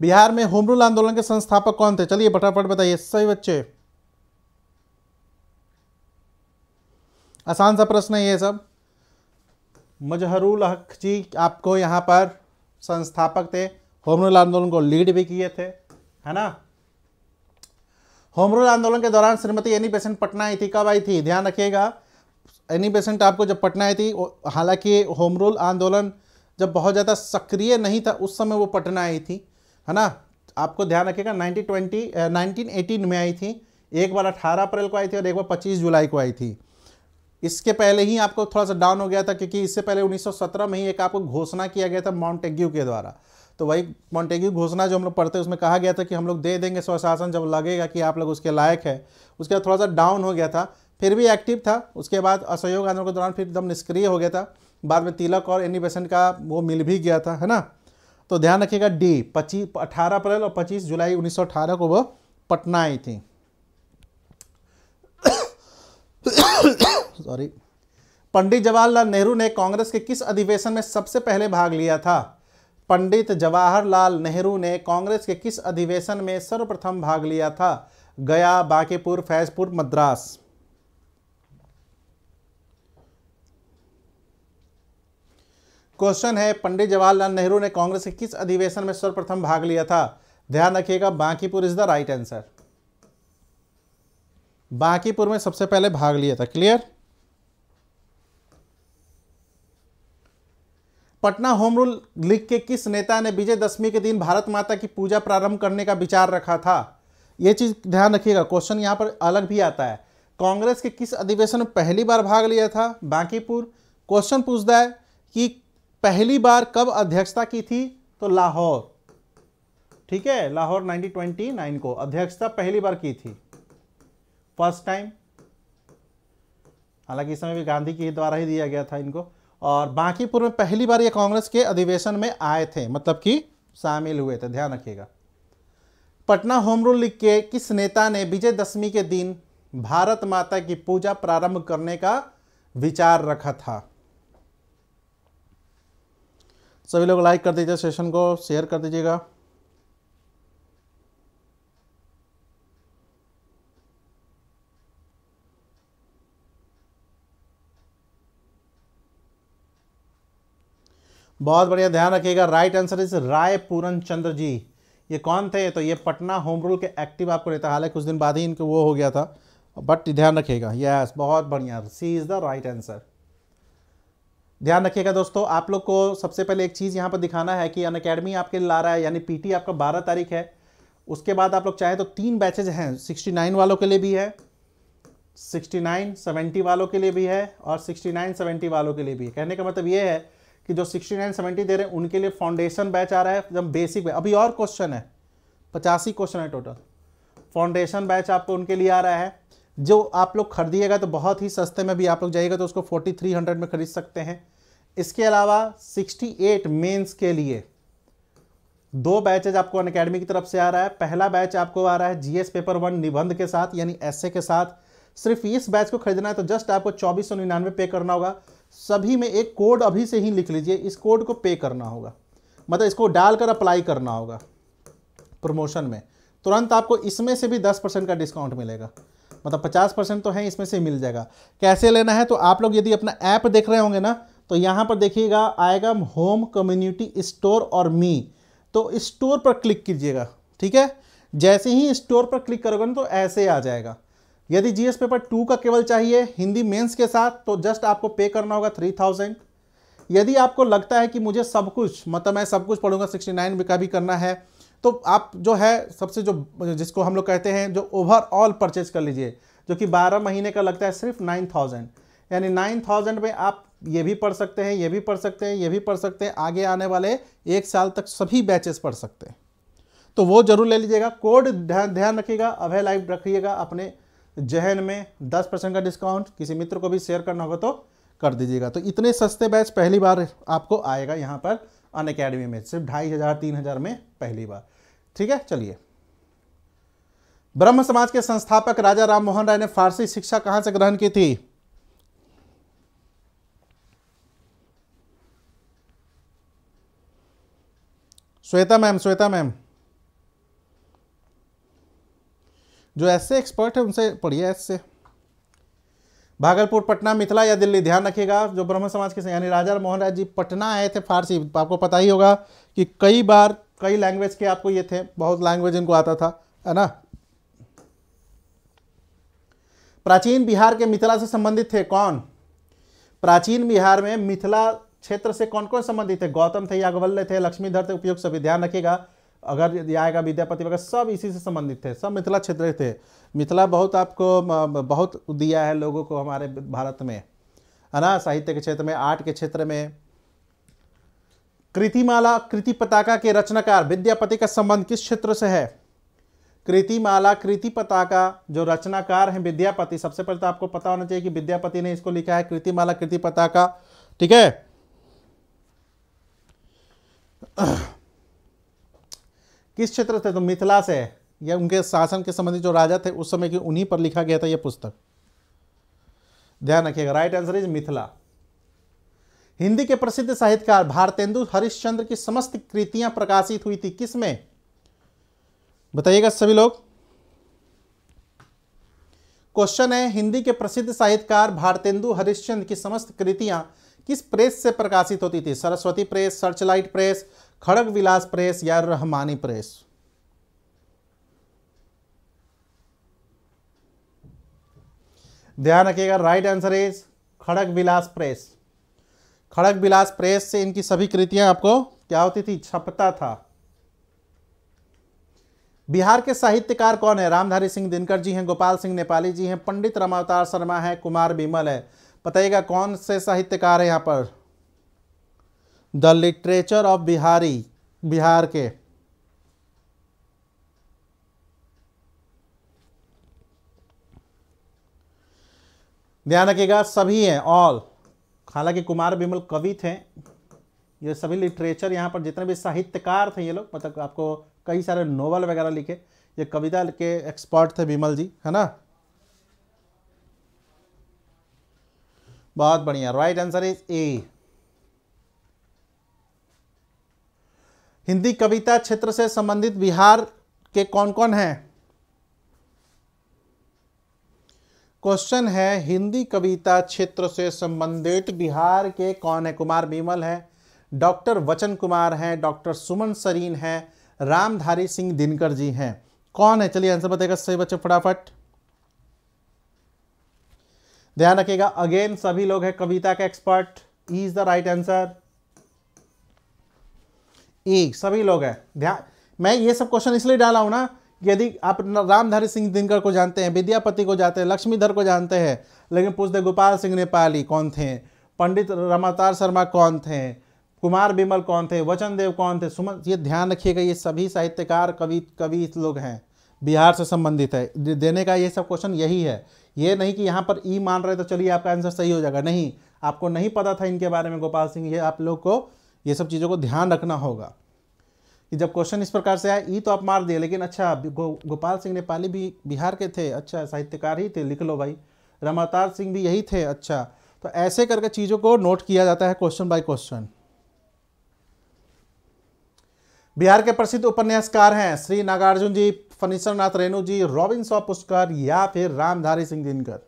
बिहार में होम रूल आंदोलन के संस्थापक कौन थे चलिए फटाफट बताइए सही बच्चे आसान सा प्रश्न है ये सब मजहरुल हक जी आपको यहाँ पर संस्थापक थे होम रूल आंदोलन को लीड भी किए थे है ना होम रूल आंदोलन के दौरान श्रीमती एनी बेसेंट पटना आई थी कब आई थी ध्यान रखिएगा एनी बेसेंट आपको जब पटना आई थी हालांकि होम रूल आंदोलन जब बहुत ज़्यादा सक्रिय नहीं था उस समय वो पटना आई थी है ना आपको ध्यान रखिएगा नाइनटीन ट्वेंटी नाइनटीन एटीन में आई थी एक बार अठारह अप्रैल को आई थी और एक बार पच्चीस जुलाई को आई थी इसके पहले ही आपको थोड़ा सा डाउन हो गया था क्योंकि इससे पहले 1917 में ही एक आपको घोषणा किया गया था माउंटेग्यू के द्वारा तो वही माउंटेग्यू घोषणा जो हम लोग पढ़ते हैं उसमें कहा गया था कि हम लोग दे देंगे स्वशासन जब लगेगा कि आप लोग उसके लायक है उसके बाद थोड़ा सा डाउन हो गया था फिर भी एक्टिव था उसके बाद असहयोग आंदोलन के दौरान फिर एकदम निष्क्रिय हो गया था बाद में तिलक और एनी बेसेंट का वो मिल भी गया था है ना तो ध्यान रखिएगा डी पच्चीस अठारह अप्रैल और पच्चीस जुलाई उन्नीस को वो पटना आई थी सॉरी पंडित जवाहरलाल नेहरू ने कांग्रेस के किस अधिवेशन में सबसे पहले भाग लिया था पंडित जवाहरलाल नेहरू ने कांग्रेस के किस अधिवेशन में सर्वप्रथम भाग लिया था गया बांकीपुर फैजपुर मद्रास क्वेश्चन है पंडित जवाहरलाल नेहरू ने कांग्रेस के किस अधिवेशन में सर्वप्रथम भाग लिया था ध्यान रखिएगा Bankipur is the right answer Bankipur में सबसे पहले भाग लिया था clear Patna home rule league के किस नेता ने विजय दशमी के दिन भारत माता की पूजा प्रारंभ करने का विचार रखा था ये चीज़ ध्यान रखिएगा क्वेश्चन यहाँ पर अलग भी आता है कांग्रेस के किस अधिवेशन में पहली बार भाग लिया था बांकीपुर क्वेश्चन पूछता है कि पहली बार कब अध्यक्षता की थी तो लाहौर ठीक है लाहौर 1929 को अध्यक्षता पहली बार की थी फर्स्ट टाइम हालांकि इस समय भी गांधी के द्वारा ही दिया गया था इनको और बांकीपुर में पहली बार ये कांग्रेस के अधिवेशन में आए थे मतलब कि शामिल हुए थे ध्यान रखिएगा पटना होम रूल लीग के किस नेता ने विजय दशमी के दिन भारत माता की पूजा प्रारंभ करने का विचार रखा था सभी लोग लाइक कर दीजिए सेशन को शेयर कर दीजिएगा बहुत बढ़िया ध्यान रखिएगा right answer is Rai Puran Chandra ji ये कौन थे तो ये पटना होम रूल के एक्टिव आपको रहता हालांकि कुछ दिन बाद ही इनके वो हो गया था बट ध्यान रखिएगा यस बहुत बढ़िया C is the right answer ध्यान रखिएगा दोस्तों आप लोग को सबसे पहले एक चीज़ यहाँ पर दिखाना है कि अन अकेडमी आपके ला रहा है यानी पीटी आपका बारह तारीख है उसके बाद आप लोग चाहें तो तीन बैचेज हैं सिक्सटी नाइन वालों के लिए भी है सिक्सटी नाइन सेवेंटी वालों के लिए भी है और सिक्सटी नाइन सेवेंटी वालों के लिए भी है कहने का मतलब ये है कि जो 69 नाइन सेवेंटी दे रहे हैं उनके लिए फाउंडेशन बैच आ रहा है जब बेसिक बैच अभी और क्वेश्चन है पचासी क्वेश्चन है टोटल फाउंडेशन बैच आपको उनके लिए आ रहा है जो आप लोग खरीदिएगा तो बहुत ही सस्ते में भी आप लोग जाइएगा तो उसको फोर्टी थ्री हंड्रेड में खरीद सकते हैं इसके अलावा सिक्सटी एट मेन्स के लिए दो बैचेज आपको अन अकेडमी की तरफ से आ रहा है पहला बैच आपको आ रहा है जीएस पेपर वन निबंध के साथ यानी एसए के साथ सिर्फ इस बैच को खरीदना है तो जस्ट आपको चौबीस सौ निन्यानवे पे करना होगा सभी में एक कोड अभी से ही लिख लीजिए इस कोड को पे करना होगा मतलब इसको डालकर अप्लाई करना होगा प्रमोशन में तुरंत आपको इसमें से भी दस परसेंट का डिस्काउंट मिलेगा मतलब पचास परसेंट तो है इसमें से मिल जाएगा कैसे लेना है तो आप लोग यदि अपना ऐप देख रहे होंगे ना तो यहाँ पर देखिएगा आएगा होम कम्युनिटी स्टोर और मी तो स्टोर पर क्लिक कीजिएगा ठीक है जैसे ही स्टोर पर क्लिक करोगे ना तो ऐसे आ जाएगा यदि जीएस पेपर टू का केवल चाहिए हिंदी मेंस के साथ तो जस्ट आपको पे करना होगा थ्री थाउजेंड यदि आपको लगता है कि मुझे सब कुछ मतलब मैं सब कुछ पढ़ूंगा सिक्सटी नाइन का भी करना है तो आप जो है सबसे जो जिसको हम लोग कहते हैं जो ओवरऑल परचेज कर लीजिए जो कि बारह महीने का लगता है सिर्फ नाइन थाउजेंड यानी नाइन थाउजेंड में आप ये भी पढ़ सकते हैं ये भी पढ़ सकते हैं ये भी पढ़ सकते हैं आगे आने वाले एक साल तक सभी बैचेस पढ़ सकते हैं तो वो जरूर ले लीजिएगा कोड ध्यान ध्यान रखिएगा अभय लाइव रखिएगा अपने जहन में दस परसेंट का डिस्काउंट किसी मित्र को भी शेयर करना होगा तो कर दीजिएगा तो इतने सस्ते बैच पहली बार आपको आएगा यहाँ पर अन अकेडमी में सिर्फ ढाई हज़ार तीन हज़ार में पहली बार ठीक है चलिए ब्रह्म समाज के संस्थापक राजा राम मोहन राय ने फारसी शिक्षा कहाँ से ग्रहण की थी श्वेता मैम श्वेता मैम जो ऐसे एक्सपर्ट है उनसे पढ़िए ऐसे भागलपुर पटना मिथिला या दिल्ली ध्यान रखिएगा जो ब्रह्म समाज के यानी राजा मोहन राय जी पटना आए थे फारसी आपको पता ही होगा कि कई बार कई लैंग्वेज के आपको ये थे बहुत लैंग्वेज इनको आता था है ना प्राचीन बिहार के मिथिला से संबंधित थे कौन प्राचीन बिहार में मिथिला क्षेत्र से कौन कौन संबंधित थे गौतम थे यागवल्य थे लक्ष्मीधर थे उपयुक्त सभी ध्यान रखिएगा अगर आएगा विद्यापति वगैरह सब इसी से संबंधित थे सब मिथिला क्षेत्र थे मिथिला बहुत आपको बहुत दिया है लोगों को हमारे भारत में है ना साहित्य के क्षेत्र में आर्ट के क्षेत्र में कृतिमाला कृति पताका के रचनाकार विद्यापति का संबंध किस क्षेत्र से है कृतिमाला कृति पताका जो रचनाकार हैं विद्यापति सबसे पहले तो आपको पता होना चाहिए कि विद्यापति ने इसको लिखा है कृतिमाला कृति पताका ठीक है किस क्षेत्र से तो मिथिला से या उनके शासन के संबंधित जो राजा थे उस समय के उन्हीं पर लिखा गया था यह पुस्तक ध्यान रखिएगा right answer is Mithila Hindi के प्रसिद्ध साहित्यकार भारतेंदु हरिश्चंद्र की समस्त कृतियां प्रकाशित हुई थी किसमें बताइएगा सभी लोग क्वेश्चन है हिंदी के प्रसिद्ध साहित्यकार भारतेंदु हरिश्चंद्र की समस्त कृतियां किस प्रेस से प्रकाशित होती थी Saraswati press searchlight press Khadag Vilas press या रहमानी प्रेस ध्यान रखिएगा right answer is Khadag Vilas press Khadag Vilas press से इनकी सभी कृतियां आपको क्या होती थी छपता था बिहार के साहित्यकार कौन है रामधारी सिंह दिनकर जी हैं गोपाल सिंह नेपाली जी हैं पंडित रमावतार शर्मा है कुमार बिमल है बताइएगा कौन से साहित्यकार है यहाँ पर the literature of Bihari Bihar के ध्यान रखिएगा सभी हैं ऑल हालांकि कुमार विमल कवि थे ये सभी लिटरेचर यहाँ पर जितने भी साहित्यकार थे ये लोग मतलब आपको कई सारे नोवेल वगैरह लिखे ये कविता के एक्सपर्ट थे विमल जी है ना बहुत बढ़िया right answer is A Hindi कविता क्षेत्र से संबंधित बिहार के कौन कौन हैं क्वेश्चन है हिंदी कविता क्षेत्र से संबंधित बिहार के कौन है कुमार बीमल है डॉक्टर वचन कुमार हैं डॉक्टर सुमन सरीन हैं रामधारी सिंह दिनकर जी हैं कौन है चलिए आंसर बताएगा सही बच्चे फटाफट ध्यान रखिएगा अगेन सभी लोग हैं कविता के expert is the right answer A सभी लोग हैं ध्यान मैं ये सब क्वेश्चन इसलिए डाला हूँ ना यदि आप रामधारी सिंह दिनकर को जानते हैं विद्यापति को जानते हैं लक्ष्मीधर को जानते हैं लेकिन पूछते गोपाल सिंह नेपाली कौन थे पंडित रमातार शर्मा कौन थे कुमार बिमल कौन थे वचन देव कौन थे सुमन ये ध्यान रखिएगा ये सभी साहित्यकार कवि कवि लोग हैं बिहार से संबंधित है देने का ये सब क्वेश्चन यही है ये नहीं कि यहाँ पर ई मान रहे तो चलिए आपका आंसर सही हो जाएगा नहीं आपको नहीं पता था इनके बारे में गोपाल सिंह ये आप लोग को ये सब चीज़ों को ध्यान रखना होगा कि जब क्वेश्चन इस प्रकार से आए ई तो आप मार दिए लेकिन अच्छा गो, गोपाल सिंह नेपाली भी बिहार के थे अच्छा साहित्यकार ही थे लिख लो भाई रमातार सिंह भी यही थे अच्छा तो ऐसे करके चीज़ों को नोट किया जाता है क्वेश्चन बाय क्वेश्चन बिहार के प्रसिद्ध उपन्यासकार हैं श्री नागार्जुन जी फनीश्वरनाथ नाथ रेणु जी रॉबिन सॉ पुष्कर या फिर Ramdhari Singh Dinkar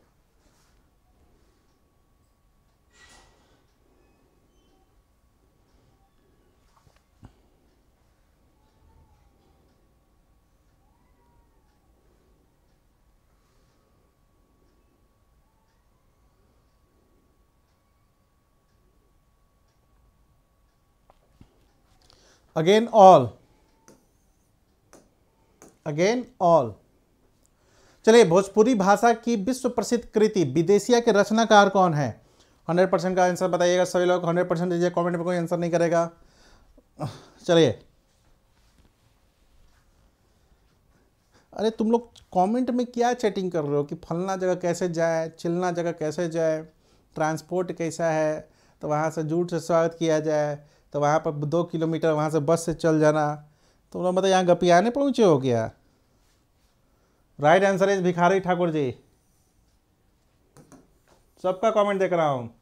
again all again all चलिए भोजपुरी भाषा की विश्व प्रसिद्ध कृति विदेशिया के रचनाकार कौन है हंड्रेड परसेंट का आंसर बताइएगा सभी लोग हंड्रेड परसेंट दीजिए कमेंट में कोई आंसर नहीं करेगा चलिए अरे तुम लोग कमेंट में क्या चैटिंग कर रहे हो कि फलना जगह कैसे जाए चिलना जगह कैसे जाए ट्रांसपोर्ट कैसा है तो वहाँ से जूट से स्वागत किया जाए तो वहाँ पर दो किलोमीटर वहाँ से बस से चल जाना तो लोग मतलब यहाँ गपियाने पहुँचे हो गया राइट आंसर इज भिखारी ठाकुर जी सबका कमेंट देख रहा हूँ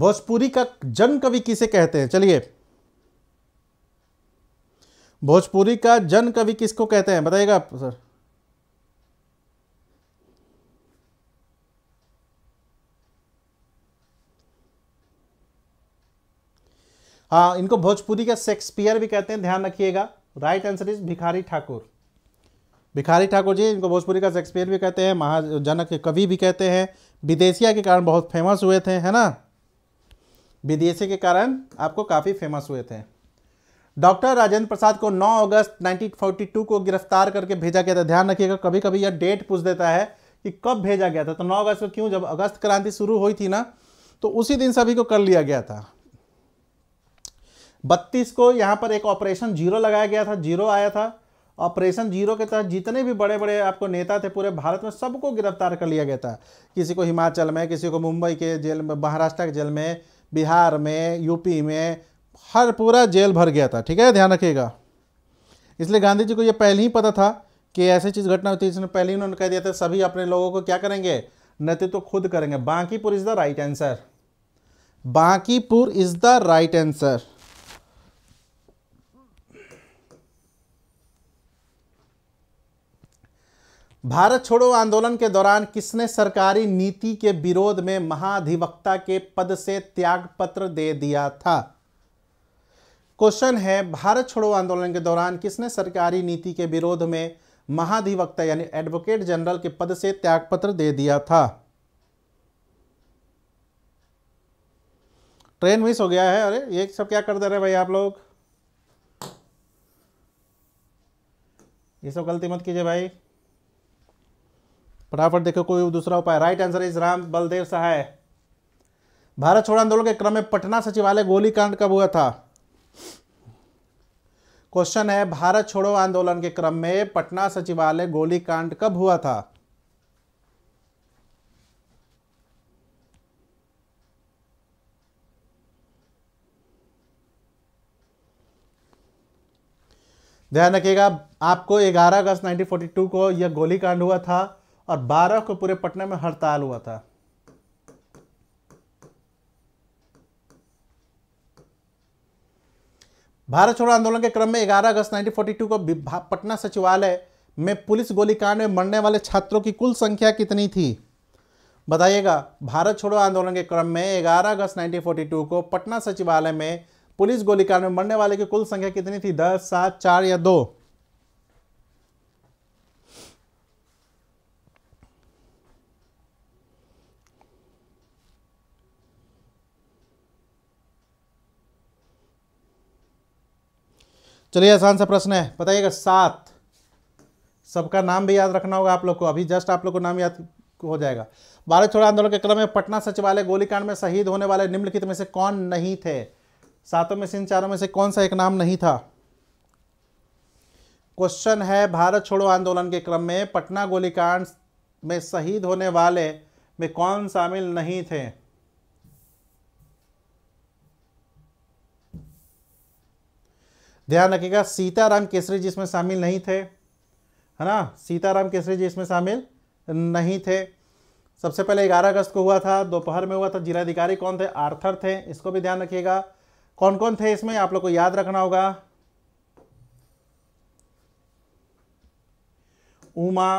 भोजपुरी का जन कवि किसे कहते हैं चलिए भोजपुरी का जन कवि किसको कहते हैं बताइएगा सर हाँ इनको भोजपुरी का शेक्सपियर भी कहते हैं ध्यान रखिएगा राइट आंसर इज भिखारी ठाकुर भिखारी ठाकुर जी इनको भोजपुरी का शेक्सपियर भी कहते हैं महाजनक के कवि भी कहते हैं विदेशिया के कारण बहुत फेमस हुए थे है ना विदेशी के कारण आपको काफ़ी फेमस हुए थे डॉक्टर राजेंद्र प्रसाद को 9 अगस्त 1942 को गिरफ्तार करके भेजा गया था ध्यान रखिएगा कभी कभी यह डेट पूछ देता है कि कब भेजा गया था तो 9 अगस्त को क्यों जब अगस्त क्रांति शुरू हुई थी ना तो उसी दिन सभी को कर लिया गया था बत्तीस को यहाँ पर एक ऑपरेशन जीरो लगाया गया था जीरो आया था ऑपरेशन जीरो के तहत जितने भी बड़े बड़े आपको नेता थे पूरे भारत में सबको गिरफ्तार कर लिया गया था किसी को हिमाचल में किसी को मुंबई के जेल में महाराष्ट्र के जेल में बिहार में यूपी में हर पूरा जेल भर गया था ठीक है ध्यान रखिएगा इसलिए गांधी जी को यह पहले ही पता था कि ऐसी चीज़ घटना होती है इसने पहले ही उन्होंने कह दिया था सभी अपने लोगों को क्या करेंगे नेतृत्व तो खुद करेंगे Bankipur is the right answer Bankipur is the right answer Bharat छोड़ो आंदोलन के दौरान किसने सरकारी नीति के विरोध में महाधिवक्ता के पद से त्याग पत्र दे दिया था क्वेश्चन है भारत छोड़ो आंदोलन के दौरान किसने सरकारी नीति के विरोध में महाधिवक्ता यानी एडवोकेट जनरल के पद से त्यागपत्र दे दिया था ट्रेन मिस हो गया है अरे ये सब क्या कर दे रहे भाई आप लोग ये सब गलती मत कीजिए भाई फटाफट देखो कोई दूसरा उपाय right answer is Ram Baldev Sahay Bharat छोड़ो आंदोलन के क्रम में पटना सचिवालय गोलीकांड कब हुआ था क्वेश्चन है भारत छोड़ो आंदोलन के क्रम में पटना सचिवालय गोलीकांड कब हुआ था ध्यान रखिएगा आपको 11 अगस्त 1942 को यह गोलीकांड हुआ था और बारह को पूरे पटना में हड़ताल हुआ था भारत छोड़ो आंदोलन के क्रम में 11 अगस्त 1942 को पटना सचिवालय में पुलिस गोलीकांड में मरने वाले छात्रों की कुल संख्या कितनी थी बताइएगा भारत छोड़ो आंदोलन के क्रम में 11 अगस्त 1942 को पटना सचिवालय में पुलिस गोलीकांड में मरने वाले की कुल संख्या कितनी थी दस सात चार या दो चलिए आसान सा प्रश्न है बताइएगा सात सबका नाम भी याद रखना होगा आप लोग को अभी जस्ट आप लोग को नाम याद हो जाएगा भारत छोड़ो आंदोलन के क्रम में पटना सचिवालय गोलीकांड में शहीद होने वाले निम्नलिखित में से कौन नहीं थे सातों में से इन चारों में से कौन सा एक नाम नहीं था क्वेश्चन है भारत छोड़ो आंदोलन के क्रम में पटना गोलीकांड में शहीद होने वाले में कौन शामिल नहीं थे ध्यान रखिएगा सीताराम केसरी जी इसमें शामिल नहीं थे है ना सीताराम केसरी जी इसमें शामिल नहीं थे सबसे पहले 11 अगस्त को हुआ था दोपहर में हुआ था जिलाधिकारी कौन थे आर्थर थे इसको भी ध्यान रखिएगा कौन कौन थे इसमें आप लोग को याद रखना होगा उमा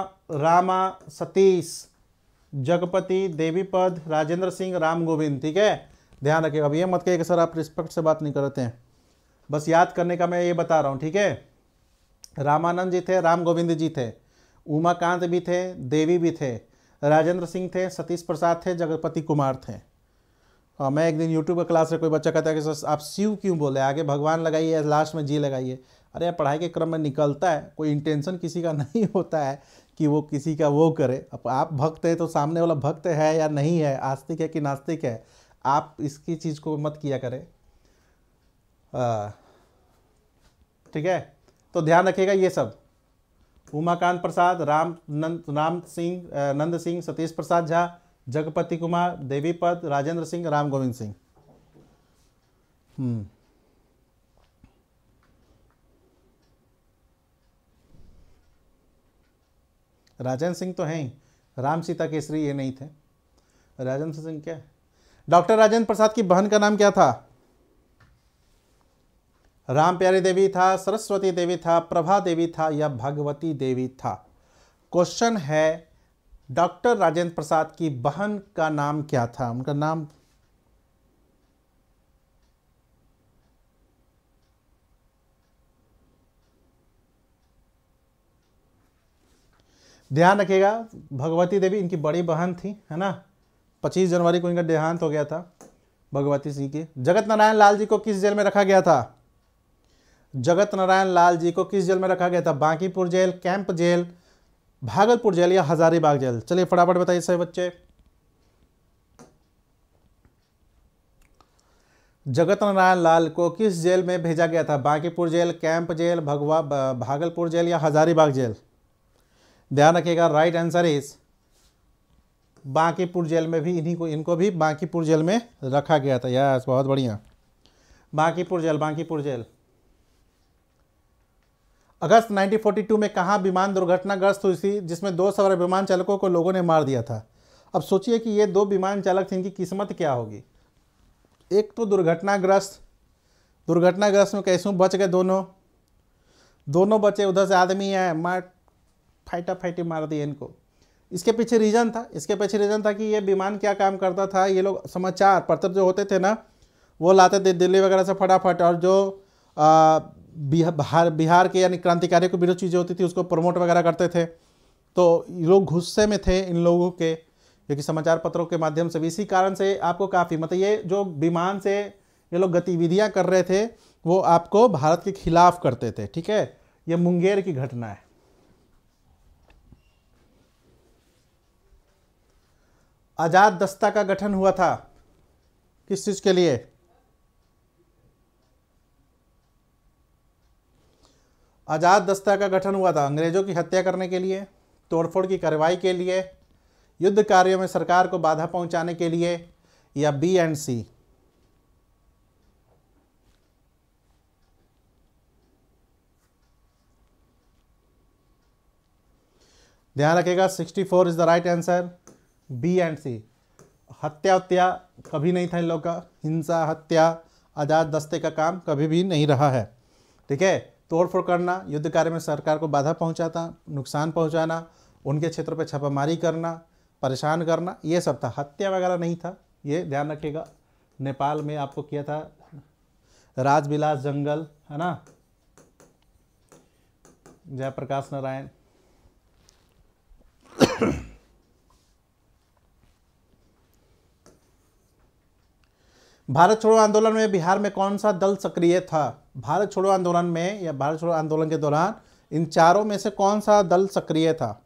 रामा सतीश जगपति देवीपद राजेंद्र सिंह राम गोविंद ठीक है ध्यान रखिएगा अब ये मत कहिए कि सर आप रिस्पेक्ट से बात नहीं करते हैं बस याद करने का मैं ये बता रहा हूँ ठीक है रामानंद जी थे राम गोविंद जी थे उमाकांत भी थे देवी भी थे राजेंद्र सिंह थे सतीश प्रसाद थे जगतपति कुमार थे और मैं एक दिन यूट्यूब का क्लास से कोई बच्चा कहता है कि सर आप शिव क्यों बोले आगे भगवान लगाइए लास्ट में जी लगाइए अरे यार पढ़ाई के क्रम में निकलता है कोई इंटेंशन किसी का [LAUGHS] नहीं होता है कि वो किसी का वो करे अब आप भक्त हैं तो सामने वाला भक्त है या नहीं है आस्तिक है कि नास्तिक है आप इसकी चीज़ को मत किया करें ठीक है तो ध्यान रखिएगा ये सब उमाकांत प्रसाद राम नंद राम सिंह नंद सिंह सतीश प्रसाद झा जगपति कुमार देवीपद राजेंद्र सिंह राम गोविंद सिंह हम्म। राजेंद्र सिंह तो हैं राम सीता केसरी ये नहीं थे राजेंद्र सिंह क्या डॉक्टर राजेंद्र प्रसाद की बहन का नाम क्या था राम प्यारी देवी था सरस्वती देवी था प्रभा देवी था या भगवती देवी था क्वेश्चन है डॉक्टर राजेंद्र प्रसाद की बहन का नाम क्या था उनका नाम ध्यान रखिएगा भगवती देवी इनकी बड़ी बहन थी है ना 25 जनवरी को इनका देहांत हो गया था भगवती सिंह के जगत नारायण लाल जी को किस जेल में रखा गया था जगत नारायण लाल जी को किस जेल में रखा गया था Bankipur jail camp jail Bhagalpur jail या हजारीबाग जेल चलिए फटाफट बताइए सही बच्चे जगत नारायण लाल को किस जेल में भेजा गया था बांकीपुर जेल कैंप जेल भगवा भागलपुर जेल या हजारीबाग जेल ध्यान रखिएगा right answer is Bankipur jail में भी इन्हीं को इनको भी बांकीपुर जेल में रखा गया था यस बहुत बढ़िया बांकीपुर जेल बांकीपुर जेल अगस्त 1942 में कहाँ विमान दुर्घटनाग्रस्त हुई थी जिसमें दो सवार विमान चालकों को लोगों ने मार दिया था अब सोचिए कि ये दो विमान चालक थे इनकी किस्मत क्या होगी एक तो दुर्घटनाग्रस्त दुर्घटनाग्रस्त में कैसे बच गए दोनों दोनों बचे उधर से आदमी आए मार फाइटा फाइटी मार दिए इनको इसके पीछे रीज़न था इसके पीछे रीज़न था कि ये विमान क्या काम करता था ये लोग समाचार पत्र जो होते थे ना वो लाते थे दिल्ली वगैरह से फटाफट और जो बिहार बिहार के यानी क्रांतिकारियों के विरोध चीज़ें होती थी उसको प्रमोट वगैरह करते थे तो लोग गुस्से में थे इन लोगों के जो कि समाचार पत्रों के माध्यम से भी इसी कारण से आपको काफ़ी मतलब ये जो विमान से ये लोग गतिविधियाँ कर रहे थे वो आपको भारत के खिलाफ करते थे ठीक है ये मुंगेर की घटना है आज़ाद दस्ता का गठन हुआ था किस चीज़ के लिए आज़ाद दस्ता का गठन हुआ था अंग्रेज़ों की हत्या करने के लिए तोड़फोड़ की कार्रवाई के लिए युद्ध कार्यों में सरकार को बाधा पहुंचाने के लिए या बी एंड सी ध्यान रखेगा 64 is the right answer B and C हत्या हत्या कभी नहीं था इन लोग का हिंसा हत्या आज़ाद दस्ते का काम कभी भी नहीं रहा है ठीक है तोड़फोड़ करना युद्ध कार्य में सरकार को बाधा पहुंचाता नुकसान पहुंचाना उनके क्षेत्रों पर छापामारी करना परेशान करना ये सब था हत्या वगैरह नहीं था ये ध्यान रखिएगा नेपाल में आपको किया था राजविलास जंगल है ना जयप्रकाश नारायण भारत छोड़ो आंदोलन में बिहार में कौन सा दल सक्रिय था भारत छोड़ो आंदोलन में या भारत छोड़ो आंदोलन के दौरान इन चारों में से कौन सा दल सक्रिय था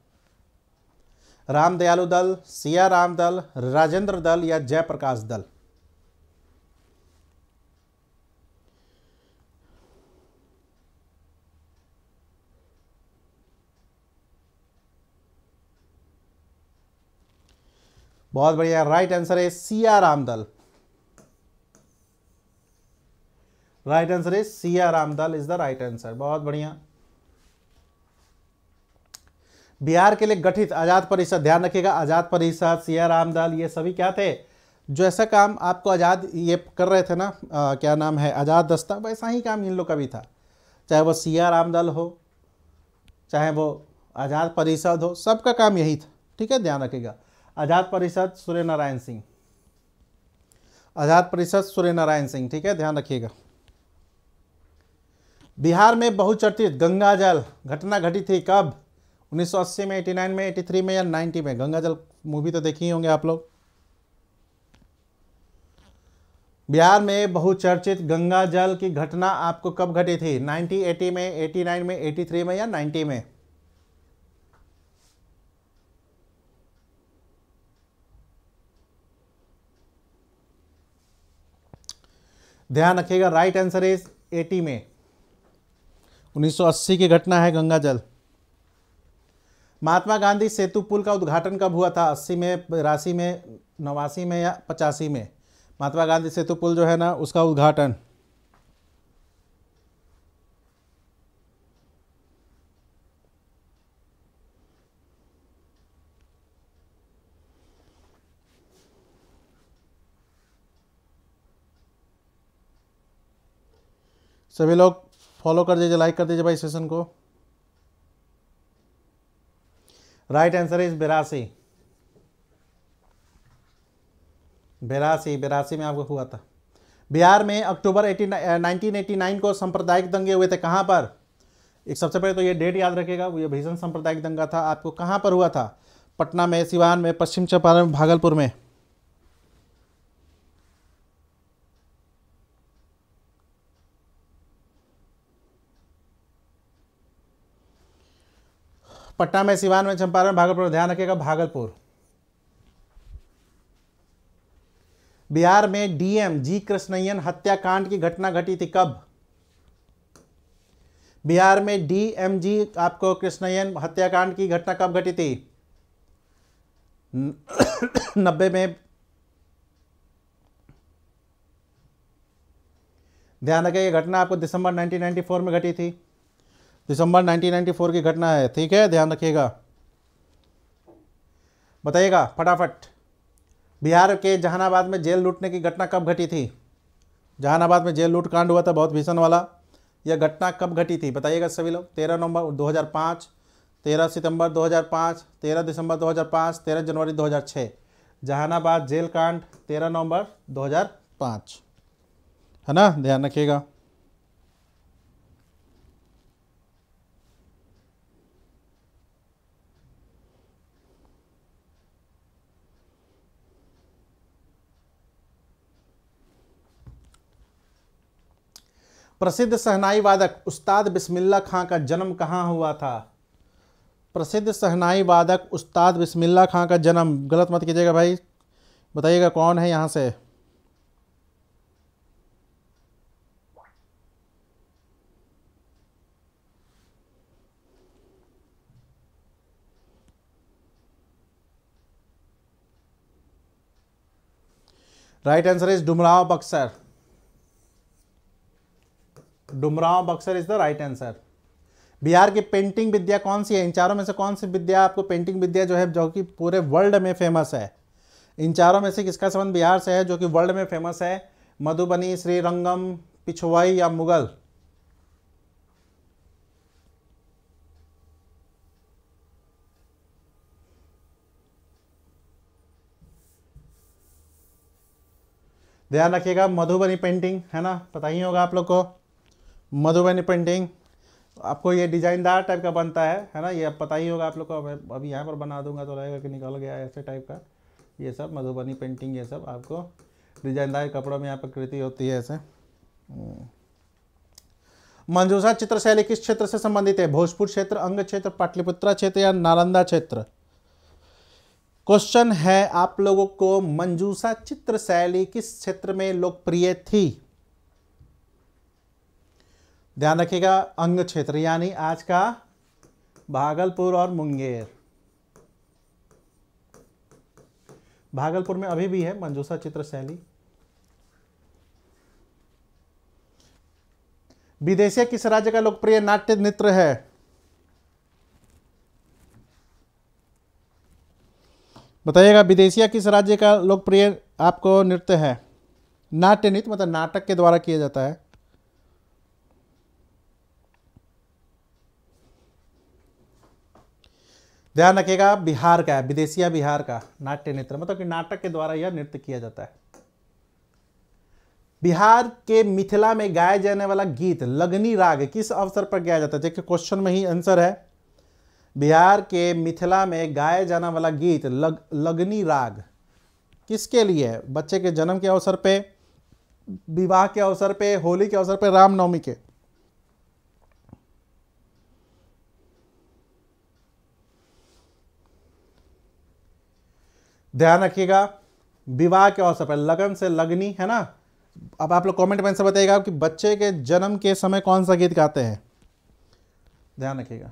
राम दयालु दल सिया राम दल राजेंद्र दल या जयप्रकाश दल बहुत बढ़िया राइट आंसर है Siya Ram Dal right answer is Siya Ramdal is the right answer बहुत बढ़िया बिहार के लिए गठित आज़ाद परिषद ध्यान रखिएगा आज़ाद परिषद सिया रामदाल ये सभी क्या थे जो ऐसा काम आपको आज़ाद ये कर रहे थे ना आ, क्या नाम है आज़ाद दस्ता वैसा ही काम इन लोग का भी था चाहे वो सिया रामदाल हो चाहे वो आज़ाद परिषद हो सबका काम यही था ठीक है ध्यान रखिएगा आज़ाद परिषद सूर्य नारायण सिंह आज़ाद परिषद सूर्य नारायण सिंह ठीक है ध्यान रखिएगा बिहार में बहुचर्चित गंगाजल घटना घटी थी कब 1980 में 89 में 83 में या 90 में गंगाजल मूवी तो देखी होंगे आप लोग बिहार में बहुचर्चित गंगाजल की घटना आपको कब घटी थी 90 80 में 89 में 83 में या 90 में ध्यान रखिएगा राइट आंसर इज 80 में 1980 की घटना है गंगा जल महात्मा गांधी सेतु पुल का उद्घाटन कब हुआ था 80 में बिरासी में नवासी में या पचासी में महात्मा गांधी सेतु पुल जो है ना उसका उद्घाटन सभी लोग फॉलो कर दीजिए लाइक कर दीजिए भाई सेशन को राइट आंसर इज बेरासी बेरासी बेरासी में आपको हुआ था बिहार में अक्टूबर एटी नाइन को सांप्रदायिक दंगे हुए थे कहां पर एक सबसे पहले तो ये डेट याद रखेगा ये भीषण सांप्रदायिक दंगा था आपको कहां पर हुआ था पटना में सिवान में पश्चिम चंपारण में भागलपुर में पटना में सिवान में चंपारण भागलपुर ध्यान रखिएगा भागलपुर बिहार में डीएम जी कृष्णयन हत्याकांड की घटना घटी थी कब बिहार में डीएमजी आपको कृष्णयन हत्याकांड की घटना कब घटी थी नब्बे में ध्यान रखें यह घटना आपको दिसंबर 1994 में घटी थी दिसंबर 1994 की घटना है ठीक है ध्यान रखिएगा बताइएगा फटाफट बिहार के जहानाबाद में जेल लूटने की घटना कब घटी थी जहानाबाद में जेल लूट कांड हुआ था बहुत भीषण वाला यह घटना कब घटी थी बताइएगा सभी लोग तेरह नवंबर 2005 तेरह सितंबर 2005 तेरह दिसंबर 2005 तेरह जनवरी 2006 जहानाबाद जेल कांड तेरह नवंबर 2005 है ना ध्यान रखिएगा प्रसिद्ध सहनाई वादक उस्ताद बिस्मिल्ला खां का जन्म कहाँ हुआ था प्रसिद्ध सहनाई वादक उस्ताद बिस्मिल्ला खां का जन्म गलत मत कीजिएगा भाई बताइएगा कौन है यहाँ से right answer is Dumraon Buxar Dumraon Buxar is the right answer Bihar की पेंटिंग विद्या कौन सी है इन चारों में से कौन सी विद्या आपको पेंटिंग विद्या जो है जो कि पूरे वर्ल्ड में फेमस है इन चारों में से किसका संबंध बिहार से है जो कि वर्ल्ड में फेमस है मधुबनी श्रीरंगम पिछवाई या मुगल ध्यान रखिएगा मधुबनी पेंटिंग है ना पता ही होगा आप लोग को मधुबनी पेंटिंग आपको ये डिजाइनदार टाइप का बनता है है ना ये अब पता ही होगा आप लोग को अभी यहाँ पर बना दूंगा तो रहेगा कि निकल गया ऐसे टाइप का ये सब मधुबनी पेंटिंग ये सब आपको डिजाइनदार कपड़ों में यहाँ पर कृति होती है ऐसे हम्म। मंजूसा चित्र शैली किस क्षेत्र से संबंधित है भोजपुर क्षेत्र अंग क्षेत्र पाटलिपुत्रा क्षेत्र या नालंदा क्षेत्र क्वेश्चन है आप लोगों को मंजूसा चित्र शैली किस क्षेत्र में लोकप्रिय थी ध्यान रखिएगा अंग क्षेत्र यानी आज का भागलपुर और मुंगेर भागलपुर में अभी भी है मंजूसा चित्र शैली विदेशी किस राज्य का लोकप्रिय नाट्य नृत्य है बताइएगा विदेशिया किस राज्य का लोकप्रिय आपको नृत्य है नाट्य नृत्य मतलब नाटक के द्वारा किया जाता है ध्यान रखिएगा बिहार का है विदेशिया बिहार का नाट्य नृत्य मतलब कि नाटक के द्वारा यह नृत्य किया जाता है बिहार के मिथिला में गाया जाने वाला गीत लगनी राग किस अवसर पर गाया जाता है देखिए क्वेश्चन में ही आंसर है बिहार के मिथिला में गाया जाने वाला गीत लग लगनी राग किसके लिए है बच्चे के जन्म के अवसर पे विवाह के अवसर पे होली के अवसर पे रामनवमी के ध्यान रखिएगा विवाह के अवसर पर लगन से लगनी है ना अब आप लोग कमेंट में से बताइएगा कि बच्चे के जन्म के समय कौन सा गीत गाते हैं ध्यान रखिएगा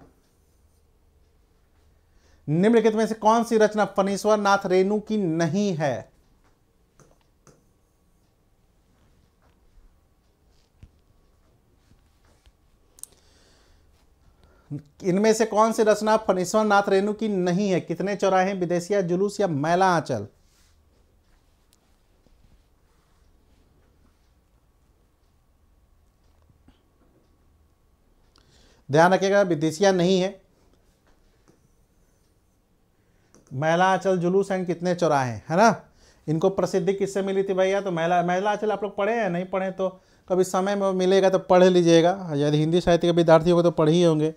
निम्नलिखित में से कौन सी रचना फनीश्वर नाथ रेणु की नहीं है इनमें से कौन सी रचना फनीश्वर नाथ रेणु की नहीं है कितने चौराहे विदेशिया जुलूस या मैला आंचल ध्यान रखिएगा विदेशिया नहीं है महिला आंचल जुलूस एंड कितने चौराहे है, ना इनको प्रसिद्धि किससे मिली थी भैया तो महिला महिला आंचल आप लोग पढ़े हैं नहीं पढ़े तो कभी समय में मिलेगा तो पढ़ लीजिएगा यदि हिंदी साहित्य के विद्यार्थी होगा तो पढ़ ही होंगे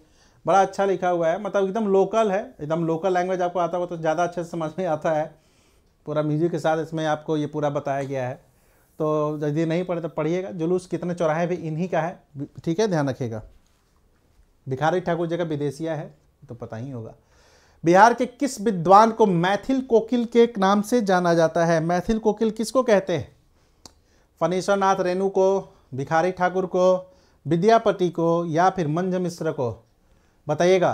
बड़ा अच्छा लिखा हुआ है मतलब एकदम लोकल है एकदम लोकल लैंग्वेज आपको आता हुआ तो ज़्यादा अच्छे से समझ में आता है पूरा म्यूजिक के साथ इसमें आपको ये पूरा बताया गया है तो यदि नहीं पढ़े तो पढ़िएगा जुलूस कितने चौराहे भी इन्हीं का है ठीक है ध्यान रखिएगा भिखारी ठाकुर जगह विदेशिया है तो पता ही होगा बिहार के किस विद्वान को मैथिल कोकिल के नाम से जाना जाता है मैथिल कोकिल किसको कहते हैं फनीश्वर नाथ रेणु को भिखारी ठाकुर को विद्यापति को या फिर मंज मिश्र को बताइएगा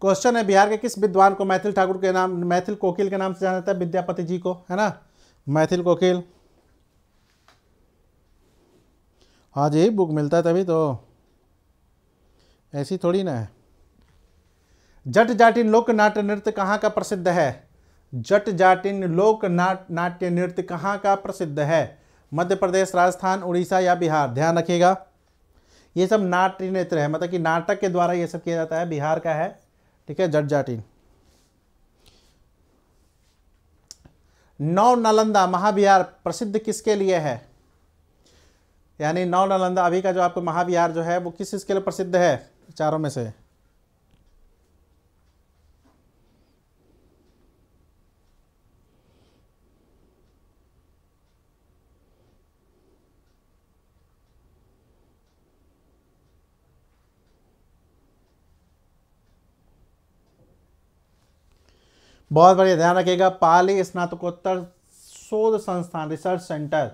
क्वेश्चन है बिहार के किस विद्वान को मैथिल ठाकुर के नाम मैथिल कोकिल के नाम से जाना जाता है विद्यापति जी को है ना मैथिल कोकिल हाँ जी बुक मिलता है तभी तो ऐसी थोड़ी ना है जट जाटिन लोक नाट्य नृत्य कहाँ का प्रसिद्ध है जट जाटिन लोक नाट नाट्य नृत्य कहाँ का प्रसिद्ध है मध्य प्रदेश राजस्थान उड़ीसा या बिहार ध्यान रखिएगा ये सब नाट्य नेत्र है मतलब कि नाटक के द्वारा ये सब किया जाता है बिहार का है ठीक है जट जाटिन नौ नालंदा महाविहार प्रसिद्ध किसके लिए है यानी नौ नालंदा अभी का जो आपको महाविहार जो है वो किस चीज़ के लिए प्रसिद्ध है चारों में से बहुत बढ़िया ध्यान रखिएगा पाली स्नातकोत्तर शोध संस्थान रिसर्च सेंटर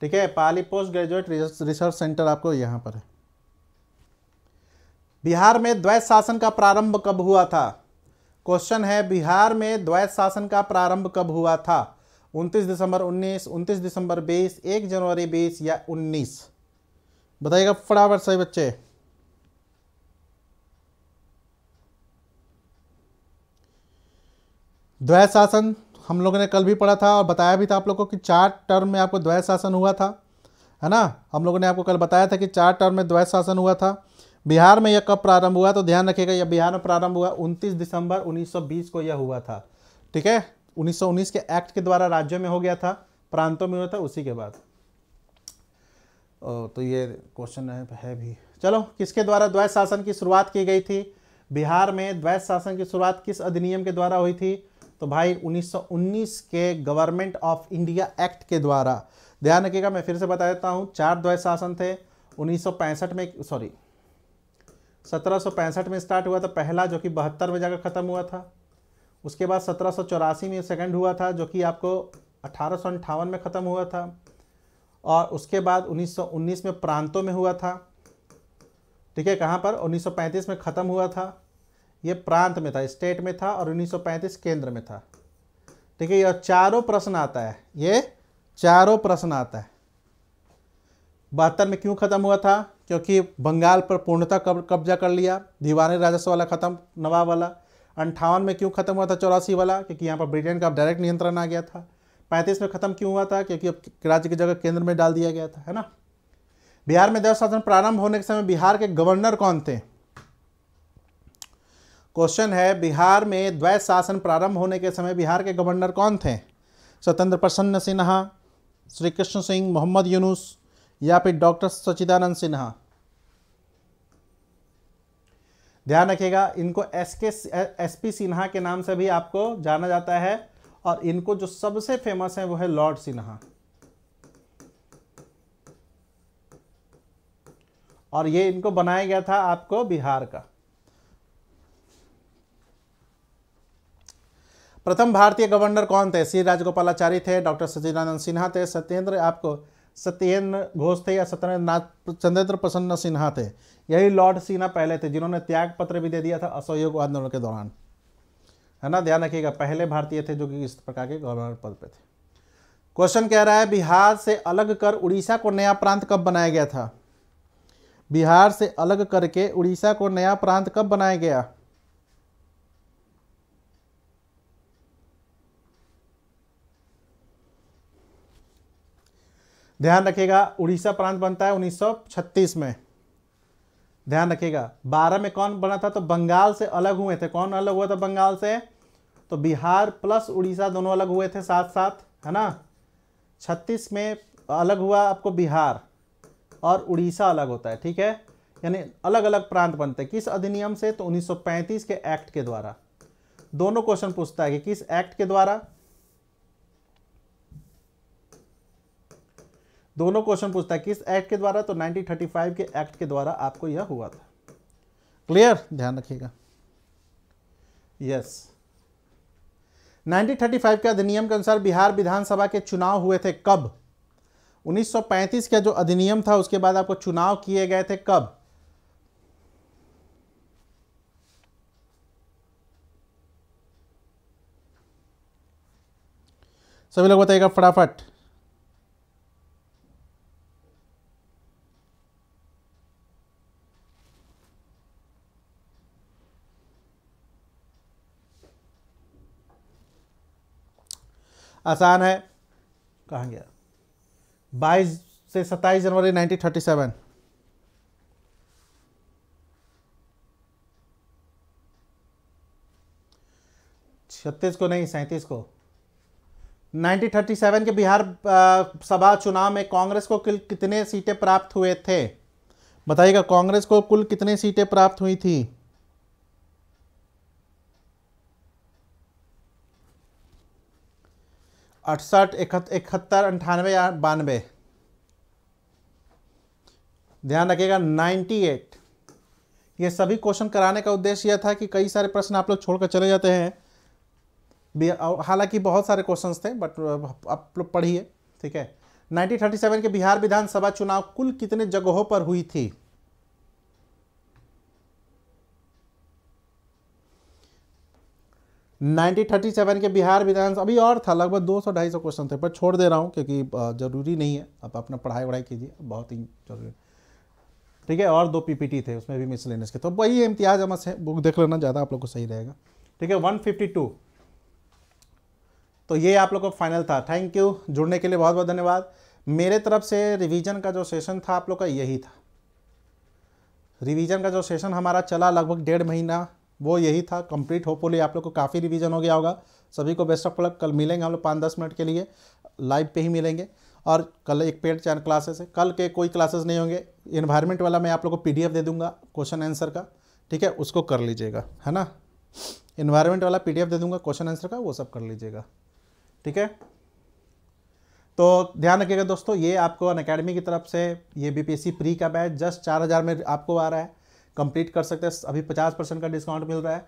ठीक है Pali post graduate research centre आपको यहाँ पर है बिहार में द्वैत शासन का प्रारंभ कब हुआ था क्वेश्चन है बिहार में द्वैत शासन का प्रारंभ कब हुआ था 29 दिसंबर 19, 29 दिसंबर 20, 1 जनवरी 20 या 19 बताइएगा फटाफट सही बच्चे द्वैत शासन हम लोगों ने कल भी पढ़ा था और बताया भी था आप लोगों को कि चार टर्म में आपको द्वैत शासन हुआ था है ना हम लोगों ने आपको कल बताया था कि चार टर्म में द्वैत शासन हुआ था बिहार में यह कब प्रारंभ हुआ तो ध्यान रखिएगा यह बिहार में प्रारंभ हुआ 29 दिसंबर 1920 को यह हुआ था ठीक है 1919 के एक्ट के द्वारा राज्यों में हो गया था प्रांतों में हुआ था उसी के बाद ओ, तो ये क्वेश्चन है, है भी चलो किसके द्वारा द्वैत शासन की शुरुआत की गई थी बिहार में द्वैत शासन की शुरुआत किस अधिनियम के द्वारा हुई थी तो भाई 1919 के गवर्नमेंट ऑफ इंडिया एक्ट के द्वारा ध्यान रखिएगा मैं फिर से बता देता हूँ चार द्वैत शासन थे 1965 में सॉरी 1765 में स्टार्ट हुआ था पहला जो कि बहत्तर में जाकर ख़त्म हुआ था उसके बाद सत्रह में सेकंड हुआ था जो कि आपको अठारह में ख़त्म हुआ था और उसके बाद 1919 में प्रांतों में हुआ था ठीक है कहाँ पर 1935 में ख़त्म हुआ था ये प्रांत में था स्टेट में था और 1935 केंद्र में था ठीक है ये चारों प्रश्न आता है ये चारों प्रश्न आता है बहत्तर में क्यों ख़त्म हुआ था क्योंकि बंगाल पर पूर्णतः कब्जा कर लिया दीवानी राजस्व वाला ख़त्म नवाब वाला अंठावन में क्यों ख़त्म हुआ था चौरासी वाला क्योंकि यहाँ पर ब्रिटेन का डायरेक्ट नियंत्रण आ गया था पैंतीस में ख़त्म क्यों हुआ था क्योंकि अब राज्य की जगह केंद्र में डाल दिया गया था है ना बिहार में देव शासन प्रारंभ होने के समय बिहार के गवर्नर कौन थे क्वेश्चन है बिहार में द्वैत शासन प्रारंभ होने के समय बिहार के गवर्नर कौन थे स्वतंत्र प्रसन्न सिन्हा श्री कृष्ण सिंह मोहम्मद यूनुस या फिर डॉक्टर सचिदानंद सिन्हा ध्यान रखिएगा इनको एस के एस पी सिन्हा के नाम से भी आपको जाना जाता है और इनको जो सबसे फेमस है वो है लॉर्ड सिन्हा और ये इनको बनाया गया था आपको बिहार का प्रथम भारतीय गवर्नर कौन थे सी राजगोपालाचारी थे डॉक्टर सचिदानंद सिन्हा थे सत्येंद्र आपको सत्येंद्र घोष थे या सत्येंद्र नाथ चंद्रेंद्र प्रसन्न सिन्हा थे यही लॉर्ड सिन्हा पहले थे जिन्होंने त्याग पत्र भी दे दिया था असहयोग आंदोलन के दौरान है ना ध्यान रखिएगा पहले भारतीय थे जो कि इस प्रकार के गवर्नर पद पर थे क्वेश्चन कह रहा है बिहार से अलग कर उड़ीसा को नया प्रांत कब बनाया गया था बिहार से अलग करके उड़ीसा को नया प्रांत कब बनाया गया ध्यान रखिएगा उड़ीसा प्रांत बनता है 1936 में ध्यान रखिएगा बारह में कौन बना था तो बंगाल से अलग हुए थे कौन अलग हुआ था बंगाल से तो बिहार प्लस उड़ीसा दोनों अलग हुए थे साथ साथ है ना छत्तीस में अलग हुआ आपको बिहार और उड़ीसा अलग होता है ठीक है यानी अलग अलग प्रांत बनते हैं किस अधिनियम से तो 1935 के एक्ट के द्वारा दोनों क्वेश्चन पूछता है कि किस एक्ट के द्वारा दोनों क्वेश्चन पूछता है किस एक्ट के द्वारा तो 1935 के एक्ट के द्वारा आपको यह हुआ था क्लियर ध्यान रखिएगा यस 1935 के अधिनियम के अनुसार बिहार विधानसभा के चुनाव हुए थे कब 1935 का जो अधिनियम था उसके बाद आपको चुनाव किए गए थे कब सभी लोग बताइएगा फटाफट आसान है कहाँ गया बाईस से सत्ताईस जनवरी 1937 छत्तीस को नहीं सैतीस को 1937 के बिहार सभा चुनाव में कांग्रेस को कितने सीटें प्राप्त हुए थे बताइएगा कांग्रेस को कुल कितने सीटें प्राप्त हुई थी अड़सठ इकहत्तर अंठानवे या बानवे ध्यान रखिएगा 98 ये सभी क्वेश्चन कराने का उद्देश्य यह था कि कई सारे प्रश्न आप लोग छोड़कर चले जाते हैं हालांकि बहुत सारे क्वेश्चंस थे बट आप लोग पढ़िए ठीक है 1937 के बिहार विधानसभा चुनाव कुल कितने जगहों पर हुई थी 1937 के बिहार विधानसभा अभी और था लगभग दो सौ ढाई सौ क्वेश्चन थे पर छोड़ दे रहा हूँ क्योंकि ज़रूरी नहीं है आप अपना पढ़ाई वढ़ाई कीजिए बहुत ही जरूरी ठीक है और दो पीपीटी थे उसमें भी मिसलेनियस के तो वही इम्तियाज अमस है बुक देख लेना ज़्यादा आप लोग को सही रहेगा ठीक है वन तो ये आप लोग का फाइनल था थैंक यू जुड़ने के लिए बहुत बहुत धन्यवाद मेरे तरफ से रिवीजन का जो सेशन था आप लोग का यही था रिवीजन का जो सेशन हमारा चला लगभग डेढ़ महीना वो यही था कंप्लीट होपफुली आप लोग को काफ़ी रिवीजन हो गया होगा सभी को बेस्ट ऑफ लक कल मिलेंगे हम लोग पाँच दस मिनट के लिए लाइव पे ही मिलेंगे और कल एक पेड चैन क्लासेस है कल के कोई क्लासेस नहीं होंगे इन्वायरमेंट वाला मैं आप लोग को पी दे दूंगा क्वेश्चन आंसर का ठीक है उसको कर लीजिएगा है ना इन्वायरमेंट वाला पी दे दूंगा क्वेश्चन आंसर का वो सब कर लीजिएगा ठीक है तो ध्यान रखिएगा दोस्तों ये आपको अन की तरफ से ये बीपीएससी प्री का बैच जस्ट चार हज़ार में आपको आ रहा है कंप्लीट कर सकते हैं अभी पचास परसेंट का डिस्काउंट मिल रहा है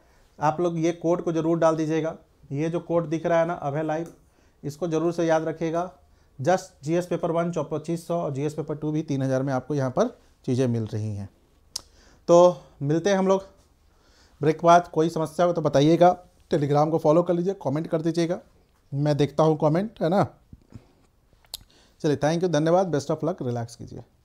आप लोग ये कोड को ज़रूर डाल दीजिएगा ये जो कोड दिख रहा है ना अभय लाइव इसको ज़रूर से याद रखिएगा just G S paper one पच्चीस सौ और जी एस पेपर टू भी तीन हज़ार में आपको यहाँ पर चीज़ें मिल रही हैं तो मिलते हैं हम लोग ब्रेक बाद कोई समस्या हो तो बताइएगा टेलीग्राम को फॉलो कर लीजिए कमेंट कर दीजिएगा मैं देखता हूँ कमेंट है ना चलिए थैंक यू धन्यवाद बेस्ट ऑफ लक रिलैक्स कीजिए